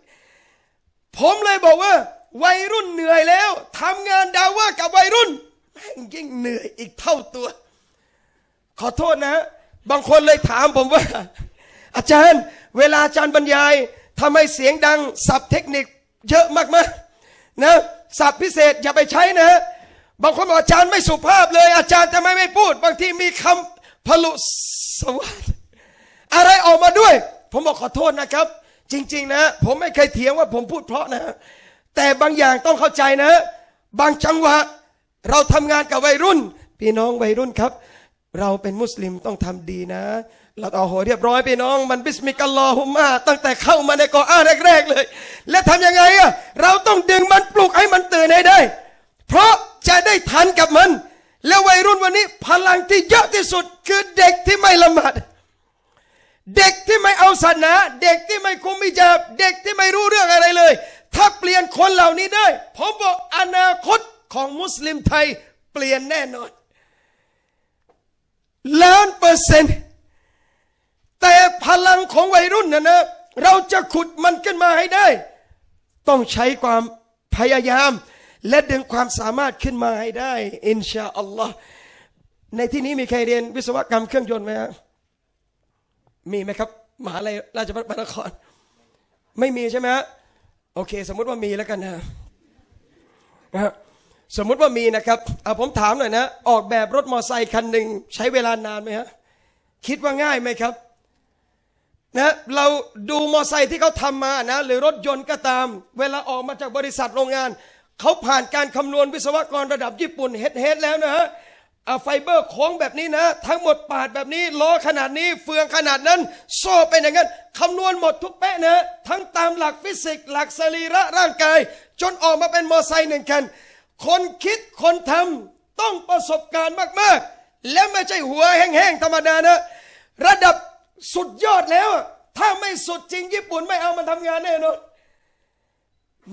ผมเลยบอกว่า วัยรุ่นเหนื่อยแล้ว ทำงานดาว่ากับวัยรุ่นแม่งยิ่งเหนื่อยอีกเท่าตัวขอโทษนะ บางคนเลยถามผมว่า อาจารย์ เวลาอาจารย์บรรยายทำไมเสียงดังสับเทคนิคเยอะมากมากนะสับพิเศษ อย่าไปใช้นะ บางคนบอกอาจารย์ไม่สุภาพเลย อาจารย์ทำไมไม่พูด บางทีมีคำพลุสวัสดอะไรออกมาด้วย ผมบอกขอโทษนะครับ จริงๆนะ ผมไม่เคยเถียงว่าผมพูดเพราะนะแต่บางอย่างต้องเข้าใจนะ บางจังหวะเราทำงานกับวัยรุ่นพี่น้องวัยรุ่นครับเราเป็นมุสลิมต้องทำดีนะ เราเอาหัวเรียบร้อยไปน้อง มันบิสมิกัลลอฮุมา ตั้งแต่เข้ามาในกออาแรก ๆ เลย และทํำยังไงอ่ะเราต้องดึงมันปลุกให้มันตื่นให้ได้ เพราะจะได้ทันกับมัน แล้ววัยรุ่นวันนี้พลังที่เยอะที่สุด คือเด็กที่ไม่ละหมาดเด็กที่ไม่เอาศาสนาเด็กที่ไม่คุมมิจาบเด็กที่ไม่รู้เรื่องอะไรเลย ถ้าเปลี่ยนคนเหล่านี้ได้ ผมบอกอนาคตของมุสลิมไทย เปลี่ยนแน่นอนล้านเปอร์เซ็นต์แต่พลังของวัยรุ่นนะนะเราจะขุดมันขึ้นมาให้ได้ ต้องใช้ความพยายาม และดึงความสามารถขึ้นมาให้ได้อินชาอัลลอฮ์ในที่นี้มีใครเรียนวิศวกรรมเครื่องยนต์ไหมมีไหมครับ มหาลัยราชภัฏพระนครไม่มีใช่ไหมฮะโอเค สมมติว่ามีแล้วกันนะนะสมมุติว่ามีนะครับเอาผมถามหน่อยนะ ออกแบบรถมอเตอร์ไซค์คันหนึ่งใช้เวลานานไหมฮะ คิดว่าง่ายไหมครับ นะ เราดูมอเตอร์ไซค์ที่เขาทำมานะ หรือรถยนต์ก็ตาม เวลาออกมาจากบริษัทโรงงาน เขาผ่านการคำนวณวิศวกรระดับญี่ปุ่นเฮดเฮดแล้วนะฮะเอาไฟเบอร์โค้งแบบนี้นะ ทั้งหมดปาดแบบนี้ล้อขนาดนี้เฟืองขนาดนั้น โซ่เป็นอย่างนั้นคำนวณหมดทุกเป๊ะนะ ทั้งตามหลักฟิสิกส์หลักสรีระร่างกายจนออกมาเป็นมอไซค์หนึ่งคันคนคิดคนทำต้องประสบการณ์มากๆ และไม่ใช่หัวแห้งๆธรรมดานะ ระดับสุดยอดแล้ว ถ้าไม่สุดจริงญี่ปุ่น ไม่เอามันทำงานแน่นอน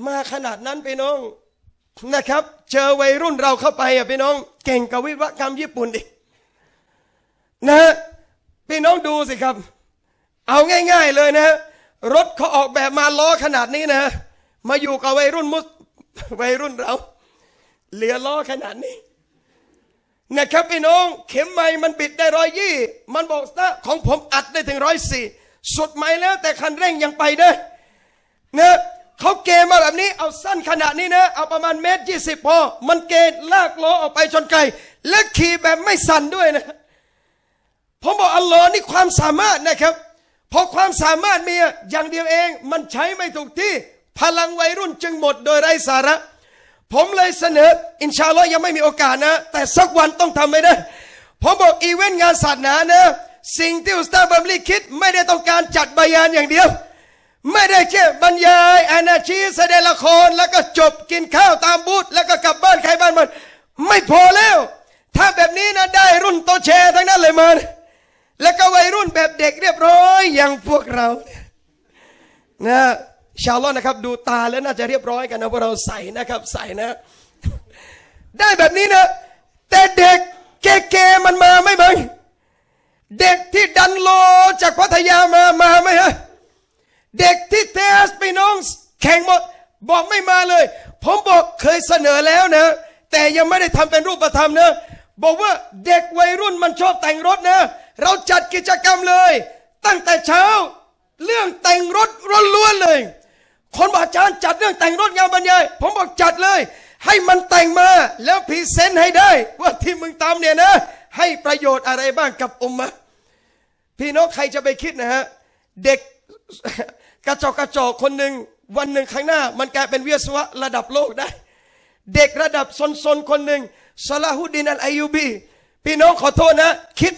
มาขนาดนั้นไปน้องนะครับ เจอวัยรุ่นเราเข้าไปอ่ะ พี่น้อง เก่งกับวิศวกรรมญี่ปุ่นดินะพี่น้องดูสิครับ เอาง่ายๆเลยนะ รถเขาออกแบบมาล้อขนาดนี้นะ มาอยู่กับวัยรุ่นมุสวัยรุ่นเราเหลือล้อขนาดนี้ นะครับพี่น้องเข็มไม้มันบิดได้ร้อยยี่มันบอกสตาของผมอัดได้ถึงร้อยสี่สุดไหมแล้วแต่คันเร่งยังไปได้นะเขาเกมาแบบนี้ เอาสั้นขนาดนี้นะเอาประมาณเมตรยี่สิบพอ มันเกลากล้อออกไปจนไกล และขี่แบบไม่สั่นด้วยนะผมบอกอัลลอฮ์นี่ความสามารถนะครับพอความสามารถมีอย่างเดียวเองมันใช้ไม่ถูกที่พลังวัยรุ่น จึงหมดโดยไร้สาระผมเลยเสนอ อินชาลอยังไม่มีโอกาสนะ แต่สักวันต้องทำไม่ได้ผมบอกอีเวนต์งานศาสนานะ สิ่งที่อุสตาเบอร์ลีคิด ไม่ได้ต้องการจัดบรยานอย่างเดียว ไม่ได้แค่บรรยายอนาชีแสดงละครแล้วก็จบกินข้าวตามบูธ แล้วก็กลับบ้านใครบ้านมัน ไม่พอแล้ว ถ้าแบบนี้นะได้รุ่นโตแชร์ทั้งนั้นเลยมันแล้วก็วัยรุ่นแบบเด็กเรียบร้อย อย่างพวกเราเนี่ยนะชาลอนะครับดูตาแล้วน่าจะเรียบร้อยกันนะพวกเราใส่นะครับ ใส่นะ ได้แบบนี้นะ แต่เด็กเกเกมันมาไม่ไหมเด็กที่ดันโลจากพัทยามามาไหมฮะ เด็กที่เทสไปน้องแข่งหมด บอกไม่มาเลย ผมบอกเคยเสนอแล้วนะ แต่ยังไม่ได้ทำเป็นรูปธรรมนะ บอกว่าเด็กวัยรุ่นมันชอบแต่งรถนะเราจัดกิจกรรมเลย ตั้งแต่เช้าเรื่องแต่งรถร้วนเลยคนบอกอาจารย์จัดเรื่องแต่งรถงานบรรยายผมบอกจัดเลย ให้มันแต่งมา แล้วพรีเซนต์ให้ได้ ว่าที่มึงตามเนี่ยนะ ให้ประโยชน์อะไรบ้างกับอุมมะ พี่น้องใครจะไปคิดนะฮะ เด็กกระจอกกระจอกคนหนึ่งวันหนึ่งข้างหน้ามันกลายเป็นวิศวะระดับโลกได้ เด็กระดับซนนคนหนึ่งซาลาฮุดินอัลอายูบี พี่น้องขอโทษนะ คิด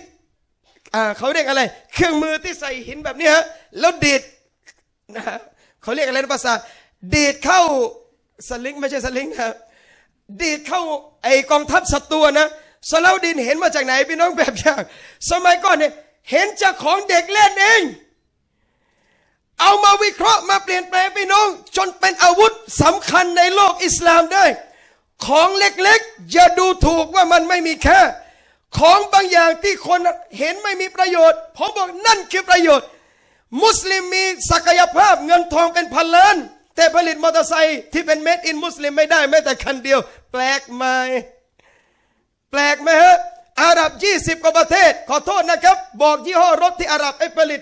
เขาเรียกอะไร เครื่องมือที่ใส่หินแบบนี้ฮะแล้วดีดนะเขาเรียกอะไรนะภาษาดีดเข้าสลิงไม่ใช่สลิงนะดีดเข้าไอกองทัพศัตรูนะซาลาดินเห็นมาจากไหนพี่น้องแบบอย่างสมัยก่อนเนี่ยเห็นจากของเด็กเล่นเอง เอามาวิเคราะห์มาเปลี่ยนแปลงพี่น้องจนเป็นอาวุธสำคัญในโลกอิสลามได้ ของเล็กๆอย่าดูถูกว่ามันไม่มีค่า ของบางอย่างที่คนเห็นไม่มีประโยชน์ผมบอกนั่นคือประโยชน์มุสลิมมีศักยภาพเงินทองเป็นพันล้านแต่ผลิตมอเตอร์ไซค์ที่เป็นเมดอินมุสลิมไม่ได้แม้แต่คันเดียว แปลกไหมแปลกไหมฮะอาหรับ20กว่าประเทศขอโทษนะครับ บอกยี่ห้อรถที่อาหรับไห้ผลิต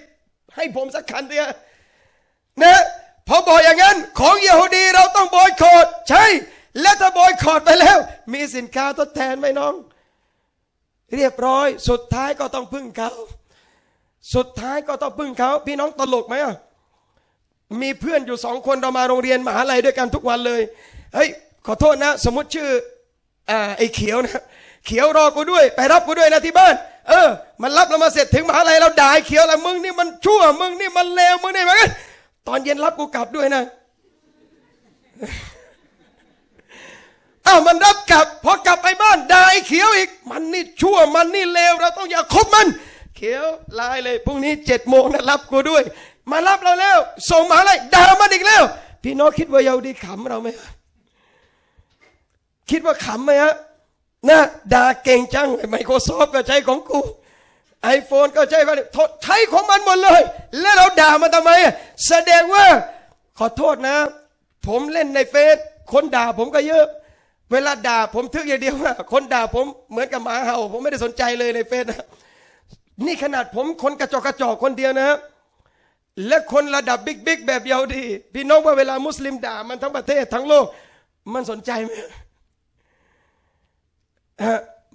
ให้ผมสักคันเดียวนะพอบอกอย่างนั้น ของเยโฮดีเราต้องบอยคอรดใช่ และถ้าบอยคอรดไปแล้ว มีสินค้าทดแทนไหมน้อง เรียบร้อย สุดท้ายก็ต้องพึ่งเขาสุดท้ายก็ต้องพึ่งเขา พี่น้องตลกไหมอ่ะ มีเพื่อนอยู่สองคนเรามาโรงเรียนมหาลัยด้วยกันทุกวันเลยเฮ้ย ขอโทษนะ สมมติชื่ออ่าไอ้เขียวนะ เขียวรอกูด้วย ไปรับกูด้วยนะที่บ้าน เออ มันรับเรามาเสร็จถึงมหาลัยเราด่าเขียวแล้ว มึงนี่มันชั่ว มึงนี่มันเลวมึงนี่มันตอนเย็นรับกูกลับด้วยนะอ้ามันรับกลับพอกลับไปบ้านดาได้เขียวอีก มันนี่ชั่วมันนี่เลวเราต้องอย่าคบมันขียวลายเลยพรุ่งนี้เจ็ดโมงนะรับกูด้วยมารับเราแล้ว ส่งมาเลยด่ามันอีกแล้ว พี่น้องคิดว่าเยาดีขำเราไหม คิดว่าขำไหมฮะนะด่าเก่งจังไมโครซอฟท์ก็ใช้ของกูไอโฟนก็ใช้ไปาใช้ของมันหมดเลย แล้วเราด่ามันทำไมแสดงว่าขอโทษนะ ผมเล่นในเฟซคนด่าผมก็เยอะ เวลาด่าผมทึกอย่างเดียวว่า คนด่าผมเหมือนกับหมาเห่าผมไม่ได้สนใจเลยในเฟซนะนี่ขนาดผมคนกระจกกระจกคนเดียวนะ และคนระดับบิ๊กบิ๊กแบบเยาวดีพี่น้องว่าเวลามุสลิมด่า มันทั้งประเทศทั้งโลก มันสนใจไหม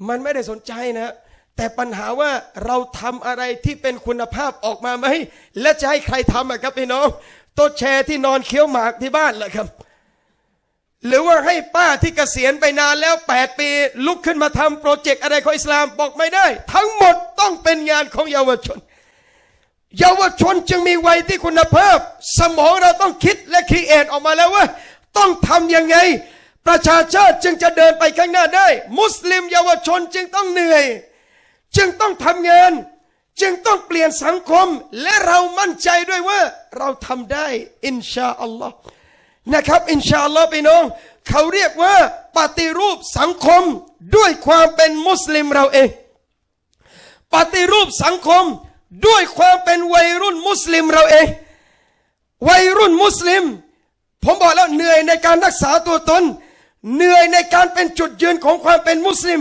มันไม่ได้สนใจนะ แต่ปัญหาว่าเราทำอะไรที่เป็นคุณภาพออกมาไหม และจะให้ใครทำครับพี่น้องตัวแชร์ที่นอนเคี้ยวหมากที่บ้านเหรอครับหรือว่าให้ป้าที่เกษียณไปนานแล้ว 8 ปีลุกขึ้นมาทำโปรเจกต์อะไรของอิสลามบอกไม่ได้ ทั้งหมดต้องเป็นงานของเยาวชน เยาวชนจึงมีวัยที่คุณภาพ สมองเราต้องคิดและคิดเอทออกมาแล้วว่าต้องทำยังไง ประชาชาติจึงจะเดินไปข้างหน้าได้ มุสลิม เยาวชนจึงต้องเหนื่อย จึงต้องทำงานจึงต้องเปลี่ยนสังคมและเรามั่นใจด้วยว่าเราทำได้อินชาอัลลอฮ์นะครับอินชาอัลลอฮ์พี่น้องเขาเรียกว่าปฏิรูปสังคมด้วยความเป็นมุสลิมเราเองปฏิรูปสังคมด้วยความเป็นวัยรุ่นมุสลิมเราเองวัยรุ่นมุสลิม ผมบอกแล้วเหนื่อยในการรักษาตัวตน เหนื่อยในการเป็นจุดยืนของความเป็นมุสลิม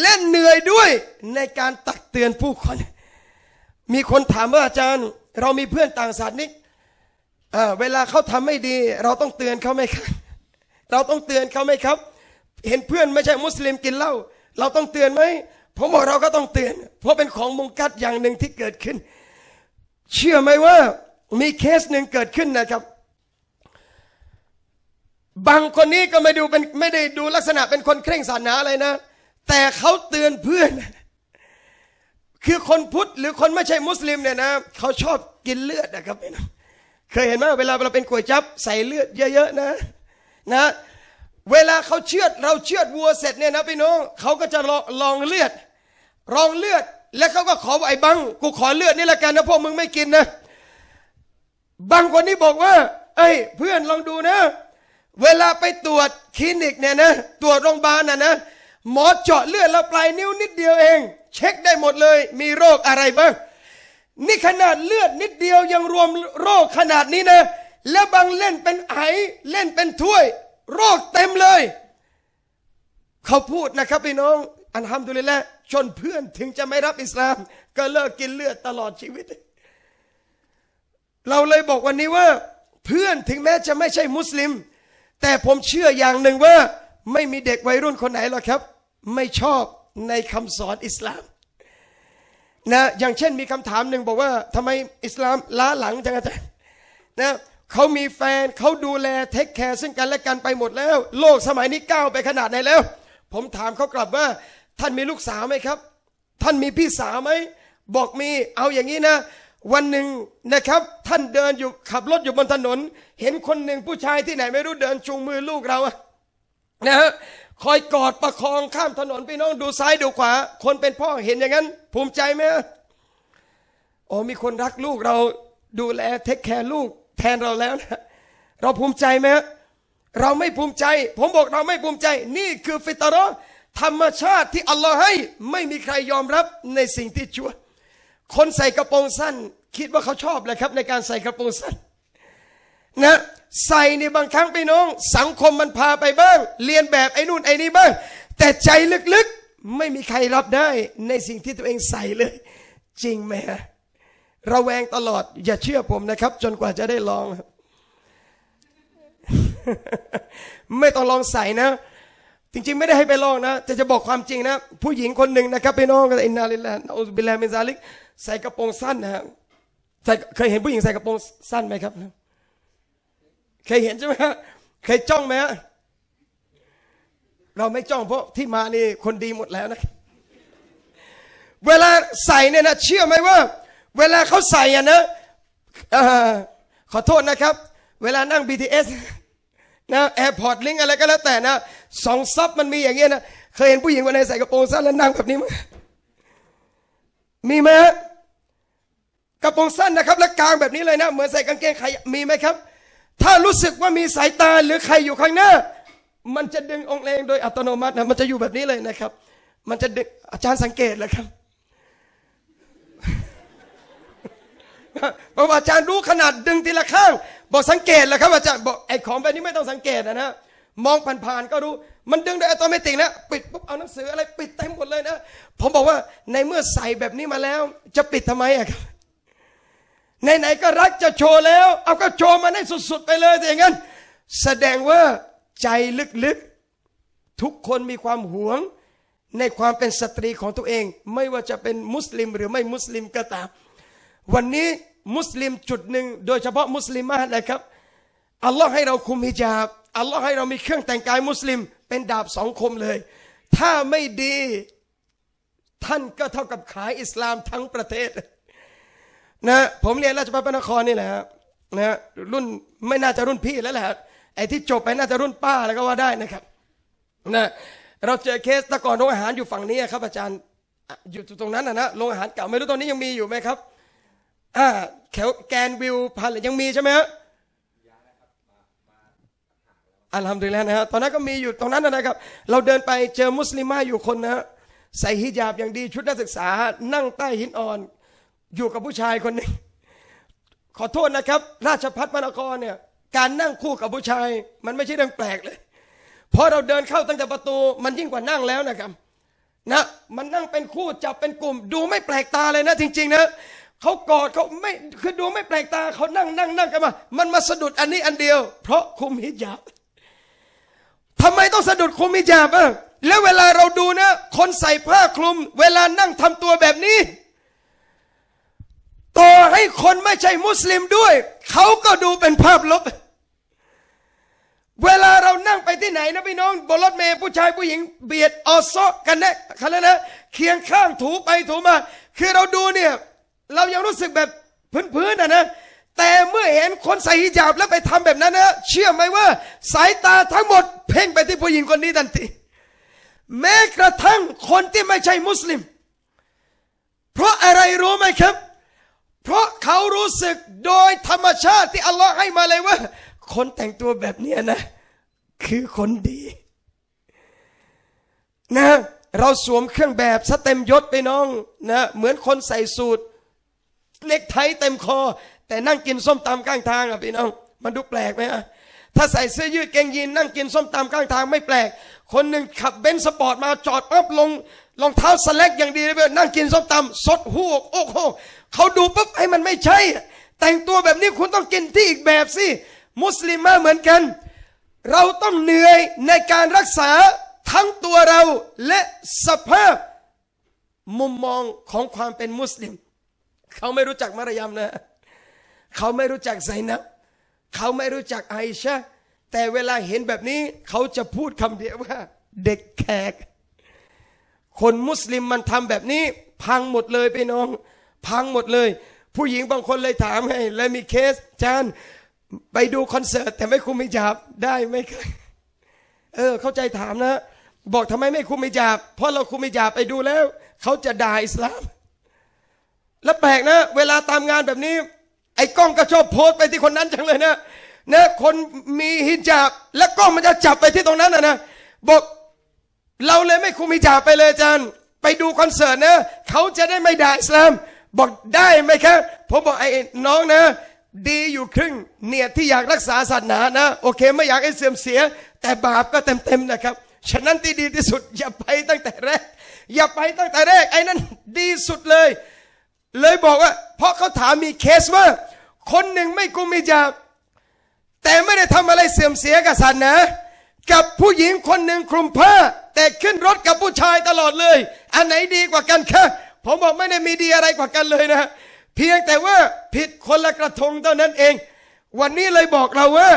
และเหนื่อยด้วยในการตักเตือนผู้คน มีคนถามว่าอาจารย์ เรามีเพื่อนต่างศาสนิกเวลาเขาทำไม่ดี เราต้องเตือนเขาไหมครับ เราต้องเตือนเขาไหมครับ เห็นเพื่อนไม่ใช่มุสลิมกินเหล้าเราต้องเตือนไหมผมบอกเราก็ต้องเตือนเพราะเป็นของมงกัดอย่างหนึ่งที่เกิดขึ้น เชื่อไหมว่ามีเคสหนึ่งเกิดขึ้นนะครับ บางคนนี้ก็ไม่ดูเป็นไม่ได้ดูลักษณะเป็นคนเคร่งศาสนาอะไรนะ แต่เขาเตือนเพื่อน คือคนพุทธหรือคนไม่ใช่มุสลิมเนี่ยนะเขาชอบกินเลือดนะครับเคยเห็นไหมเวลาเราเป็นก๋วยจับ ใส่เลือดเยอะๆนะนะ เวลาเขาเชือดเราเชือดวัวเสร็จเนี่ยนะพี่น้องเขาก็จะลองเลือดลองเลือด แล้วเขาก็ขอไอ้บังกูขอเลือดนี่ละกันนะพวกมึงไม่กินนะบางคนนี่บอกว่า เอ้ยเพื่อนลองดูนะ เวลาไปตรวจคลินิกเนี่ยนะตรวจโรงพยาบาลน่ะนะ หมอเจาะเลือดแล้วปลายนิ้วนิดเดียวเอง เช็คได้หมดเลย มีโรคอะไรบ้างนี่ขนาดเลือดนิดเดียวยังรวมโรคขนาดนี้นะ แล้วบางเล่นเป็นไอเล่นเป็นถ้วย โรคเต็มเลย เขาพูดนะครับพี่น้อง อันทำดูเลยละจนเพื่อนถึงจะไม่รับอิสลาม ก็เลิกกินเลือดตลอดชีวิต เราเลยบอกวันนี้ว่า เพื่อนถึงแม้จะไม่ใช่มุสลิม แต่ผมเชื่ออย่างหนึ่งว่า ไม่มีเด็กวัยรุ่นคนไหนหรอกครับ ไม่ชอบในคำสอนอิสลามนะอย่างเช่นมีคำถามหนึ่งบอกว่าทำไมอิสลามล้าหลังจังอาจารย์นะเขามีแฟนเขาดูแลเทคแคร์ซึ่งกันและกันไปหมดแล้ว โลกสมัยนี้ก้าวไปขนาดไหนแล้ว ผมถามเขากลับว่าท่านมีลูกสาวไหมครับ ท่านมีพี่สาวไหม บอกมีเอาอย่างนี้นะ วันหนึ่งนะครับท่านเดินอยู่ขับรถอยู่บนถนน เห็นคนหนึ่งผู้ชายที่ไหนไม่รู้เดินจูงมือลูกเราอะนะฮะคอยกอดประคองข้ามถนนพี่น้องดูซ้ายดูขวา คนเป็นพ่อเห็นอย่างนั้นภูมิใจไหมโอ้มีคนรักลูกเราดูแลเทคแคร์ลูก แทนเราแล้วนะ เราภูมิใจไหมเราไม่ภูมิใจ ผมบอกเราไม่ภูมิใจ นี่คือฟิตรอธรรมชาติที่อัลลอฮ์ให้ ไม่มีใครยอมรับในสิ่งที่ชั่ว คนใส่กระโปรงสั้น คิดว่าเขาชอบเลยครับ ในการใส่กระโปรงสั้น นะใส่ในบางครั้งไปน้อง สังคมมันพาไปบ้าง เรียนแบบไอ้นู่นไอ้นี่บ้างแต่ใจลึกๆไม่มีใครรับได้ในสิ่งที่ตัวเองใส่เลย จริงไหมระแวงตลอด อย่าเชื่อผมนะครับ จนกว่าจะได้ลอง ไม่ต้องลองใส่นะ จริงๆไม่ได้ให้ไปลองนะจะจะบอกความจริงนะผู้หญิงคนหนึ่งนะครับไปน้องกอินนาลิลาอุบิลาเมซาลิกใส่กระโปรงสั้นนะัะเคยเห็นผู้หญิงใส่กระโปรงสั้นไหมครับเคยเห็นใช่ไหมฮะเคยจ้องไหมฮะเราไม่จ้องเพราะที่มานี่ คนดีหมดแล้วนะ เวลาใส่เนี่ยนะ เชื่อไหมว่า เวลาเขาใส่อะนะ ขอโทษนะครับ เวลานั่ง BTS นะแอร์พอร์ตลิงอะไรก็แล้วแต่นะ สองซับมันมีอย่างเงี้ยนะเคยเห็นผู้หญิงคนไหนใส่กระโปรงสั้นแล้วนั่งแบบนี้มั้ยมีไหมกระโปรงสั้นนะครับแล้วกลางแบบนี้เลยนะเหมือนใส่กางเกงขายมีไหมครับถ้ารู้สึกว่ามีสายตาหรือใครอยู่ข้างหน้า มันจะดึงองค์เองโดยอัตโนมัตินะ มันจะอยู่แบบนี้เลยนะครับ มันจะดึงอาจารย์สังเกตเลยครับพอะอาจารย์รู้ขนาดดึงทีละข้าง บอกสังเกตแล้วครับอาจารย์บอกไอ้ของแบบนี้ไม่ต้องสังเกตนะนะมองผ่านๆก็รู้ มันดึงโดยอัตโนมัตินะ ปิดปุ๊บเอาหนังสืออะไรปิดเต็มหมดเลยนะ ผมบอกว่าในเมื่อใส่แบบนี้มาแล้ว จะปิดทำไมอะครับไหนๆก็รักจะโชว์แล้ว เอาก็โชว์มาให้สุดๆ ไปเลยอย่างนั้นแสดงว่าใจลึกๆทุกคนมีความหวงในความเป็นสตรีของตัวเอง ไม่ว่าจะเป็นมุสลิม หรือไม่มุสลิมก็ตามวันนี้มุสลิมจุดหนึ่งโดยเฉพาะมุสลิมมานะครับ อัลลอฮ์ให้เราคุมฮิญาบอัลลอฮ์ให้เรามีเครื่องแต่งกายมุสลิม เป็นดาบสองคมเลย ถ้าไม่ดีท่านก็เท่ากับขายอิสลามทั้งประเทศนะผมเรียนราชภัฏพระนครนี่แหละนะรุ่นไม่น่าจะรุ่นพี่แล้วแหละไอ้ที่จบไปน่าจะรุ่นป้าแล้วก็ว่าได้นะครับนะเราเจอเคสตะก่อนโรงอาหารอยู่ฝั่งนี้ครับ อาจารย์อยู่ตรงนั้นนะนะโรงอาหารเก่าไม่รู้ตอนนี้ยังมีอยู่ไหมครับอ่าแถวแกนวิวพันยังมีใช่ไหมฮะอัลฮัมดุลิลละนะฮะตอนนั้นก็มีอยู่ตรงนั้นนะครับ เราเดินไปเจอมุสลิมาอยู่คนนะใส่ฮิญาบอย่างดีชุดนักศึกษานั่งใต้หินอ่อนอยู่กับผู้ชายคนหนึ่งขอโทษนะครับ ราชพัฒนระนครเนี่ยการนั่งคู่กับผู้ชาย มันไม่ใช่เรื่องแปลกเลย เพราะเราเดินเข้าตั้งแต่ประตู มันยิ่งกว่านั่งแล้วนะครับนะมันนั่งเป็นคู่จับเป็นกลุ่ม ดูไม่แปลกตาเลยนะ จริงๆนะเขากอดเขาไม่คือดูไม่แปลกตาเขานั่งนั่งนั่งกันมามันมาสะดุดอันนี้อันเดียว เพราะคุมฮิญาบทำไมต้องสะดุดคุมฮิญาบอ่ะแล้วเวลาเราดูนะคนใส่ผ้าคลุม เวลานั่งทำตัวแบบนี้่อให้คนไม่ใช่มุสลิมด้วย เขาก็ดูเป็นภาพลบ เวลาเรานั่งไปที่ไหนนะพี่น้องบนรถเมย์ผู้ชายผู้หญิงเบียดออซอกันนะคันนะเคียงข้างถูไปถูมา คือเราดูเนี่ย เรายังรู้สึกแบบพื้นๆนะนะ แต่เมื่อเห็นคนใส่ฮิญาบแล้วไปทำแบบนั้นนะ เชื่อไหมว่า สายตาทั้งหมด เพ่งไปที่ผู้หญิงคนนี้ทันทีแม้กระทั่งคนที่ไม่ใช่มุสลิม เพราะอะไรรู้ไหมครับเพราะเขารู้สึกโดยธรรมชาติที่อัลลอฮ์ให้มาเลยว่า คนแต่งตัวแบบนี้นะ คือคนดีนะเราสวมเครื่องแบบซะเต็มยศไปน้องนะเหมือนคนใส่สูทเล็กไทยเต็มคอ แต่นั่งกินส้มตำข้างทางอ่ะพี่น้อง มันดูแปลกไหมอ่ะถ้าใส่เสื้อยืดเกงยีนนั่งกินส้มตำข้างทางไม่แปลก คนหนึ่งขับเบนซ์สปอร์ตมาจอดปั๊บลงรองเท้าสแลกอย่างดีเลยเนั่งกินซ้มตำสดหูกโอ้โหเขาดูปุ๊บให้มันไม่ใช่ แต่งตัวแบบนี้คุณต้องกินที่อีกแบบสิมุสลิมมาเหมือนกัน เราต้องเหนื่อยในการรักษาทั้งตัวเราและสภาพ มุมมองของความเป็นมุสลิม เขาไม่รู้จักมารยามนะเขาไม่รู้จักไซนะเขาไม่รู้จักไอชะแต่เวลาเห็นแบบนี้เขาจะพูดคำเดียวว่า เด็กแขกคนมุสลิมมันทำแบบนี้ พังหมดเลยไปน้อง พังหมดเลย ผู้หญิงบางคนเลยถามให้ และมีเคสจานไปดูคอนเสิร์ตแต่ไม่คุมไม่จับได้ไหมครับเออเข้าใจถามนะ บอกทำไมไม่คุมไม่จับเพราะเราคุมไม่จับไปดูแล้ว เขาจะด่าอิสลามแล้วแปลกนะ เวลาตามงานแบบนี้ ไอ้กล้องก็ชอบโพสไปที่คนนั้นจังเลยนะนะคนมีหินจับแล้วกล้องมันจะจับไปที่ตรงนั้นนะนะบอกเราเลยไม่คุมิจาไปเลยจานไปดูคอนเสิร์ตนะ เขาจะได้ไม่ด่าสลาม บอกได้ไหมครับผมบอกไอ้น้องนะ ดีอยู่ครึ่ง เนี่ยที่อยากรักษาศาสนานะโอเค ไม่อยากให้เสื่อมเสีย แต่บาปก็เต็มๆนะครับ ฉะนั้นที่ดีที่สุดอย่าไปตั้งแต่แรก อย่าไปตั้งแต่แรกไอ้นั้นดีสุดเลย เลยบอกว่า เพราะเขาถามมีเคสว่าคนหนึ่งไม่กุมิจาแต่ไม่ได้ทำอะไรเสื่อมเสียกับศาสนากับผู้หญิงคนหนึ่งคลุมผ้าแต่ขึ้นรถกับผู้ชายตลอดเลย อันไหนดีกว่ากันคะผมบอกไม่ได้มีดีอะไรกว่ากันเลยนะ เพียงแต่ว่าผิดคนละกระทงเท่านั้นเอง วันนี้เลยบอกเราว่า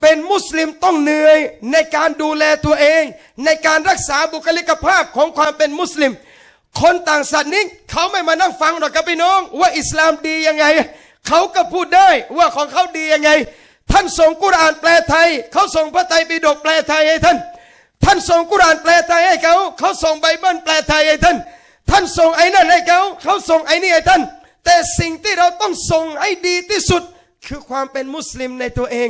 เป็นมุสลิมต้องเหนื่อย ในการดูแลตัวเอง ในการรักษาบุคลิกภาพของความเป็นมุสลิม คนต่างศาสนิกเขาไม่มานั่งฟังหรอกครับพี่น้อง ว่าอิสลามดียังไง เขาก็พูดได้ว่าของเขาดียังไง ท่านส่งกุรานแปลไทยเขาส่งพระไตรปิฎกแปลไทยให้ท่านท่านส่งกุรานแปลไทยให้เขา เขาส่งไบเบิลแปลไทยให้ท่าน ท่านส่งไอ้นั่นให้เขา เขาส่งไอ้นี่ให้ท่าน แต่สิ่งที่เราต้องส่งให้ดีที่สุด คือความเป็นมุสลิมในตัวเอง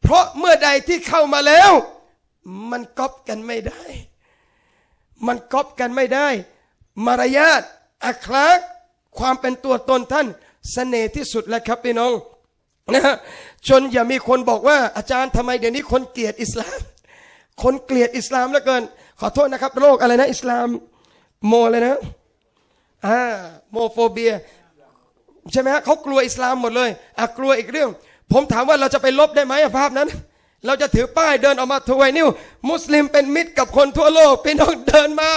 เพราะเมื่อใดที่เข้ามาแล้ว มันก๊อปกันไม่ได้ มันก๊อปกันไม่ได้ มารยาทอัคลักความเป็นตัวตนท่านสเสน่ห์ที่สุดแล้วครับพี่น้องนะฮะจนอย่ามีคนบอกว่าอาจารย์ทำไมเดี๋ยวนี้คนเกลียดอิสลามคนเกลียดอิสลามเหลือเกิน ขอโทษนะครับโรคอะไรนะ อิสลาม โมเลยนะอ่าโมโฟเบียใช่ไหมฮะเขากลัวอิสลามหมดเลยอ่ะกลัวอีกเรื่อง ผมถามว่าเราจะไปลบได้ไหมภาพนั้น เราจะถือป้ายเดินออกมาทวยนิ้วมุสลิมเป็นมิตรกับคนทั่วโลกพี่น้องเดินมา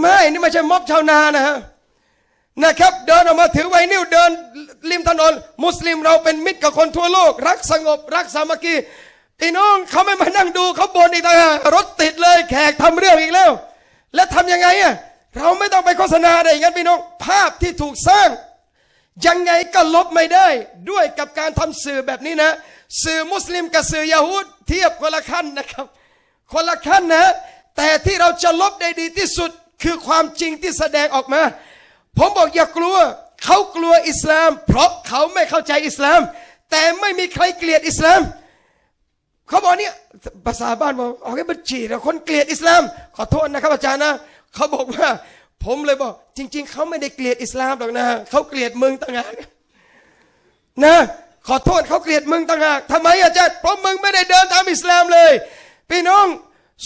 ไม่นี่ไม่ใช่ม็อบชาวนานะฮะนะครับ เดินออกมาถือไวนิ้ว เดินริมถนนมุสลิมเราเป็นมิตรกับคนทั่วโลก รักสงบรักสามัคคีพี่น้องเขาไม่มานั่งดูเขาบนอีกต่างหากรถติดเลย แขกทำเรื่องอีกแล้วแล้วทํำยังไงอ่ะเราไม่ต้องไปโฆษณาอะไรอย่างนั้นพี่น้องภาพที่ถูกสร้าง ยังไงก็ลบไม่ได้ ด้วยกับการทำสื่อแบบนี้นะ สื่อมุสลิมกับสื่อยาฮูดเทียบคนละขั้นนะครับ คนละขั้นนะ แต่ที่เราจะลบได้ดีที่สุดคือความจริงที่แสดงออกมา ผมบอกอย่ากลัวเขากลัวอิสลาม เพราะเขาไม่เข้าใจอิสลาม แต่ไม่มีใครเกลียดอิสลามเขาบอกเนี่ยภาษาบ้านบอกออแค่บัญชีเราคนเกลียดอิสลาม ขอโทษนะครับอาจารย์นะ เขาบอกว่า ผมเลยบอกจริง ๆ เขาไม่ได้เกลียดอิสลามหรอกนะเขาเกลียดมึงต่างหากนะขอโทษเขาเกลียดมึงต่างหากทำไมอาจารย์เพราะมึงไม่ได้เดินตามอิสลามเลย พี่น้อง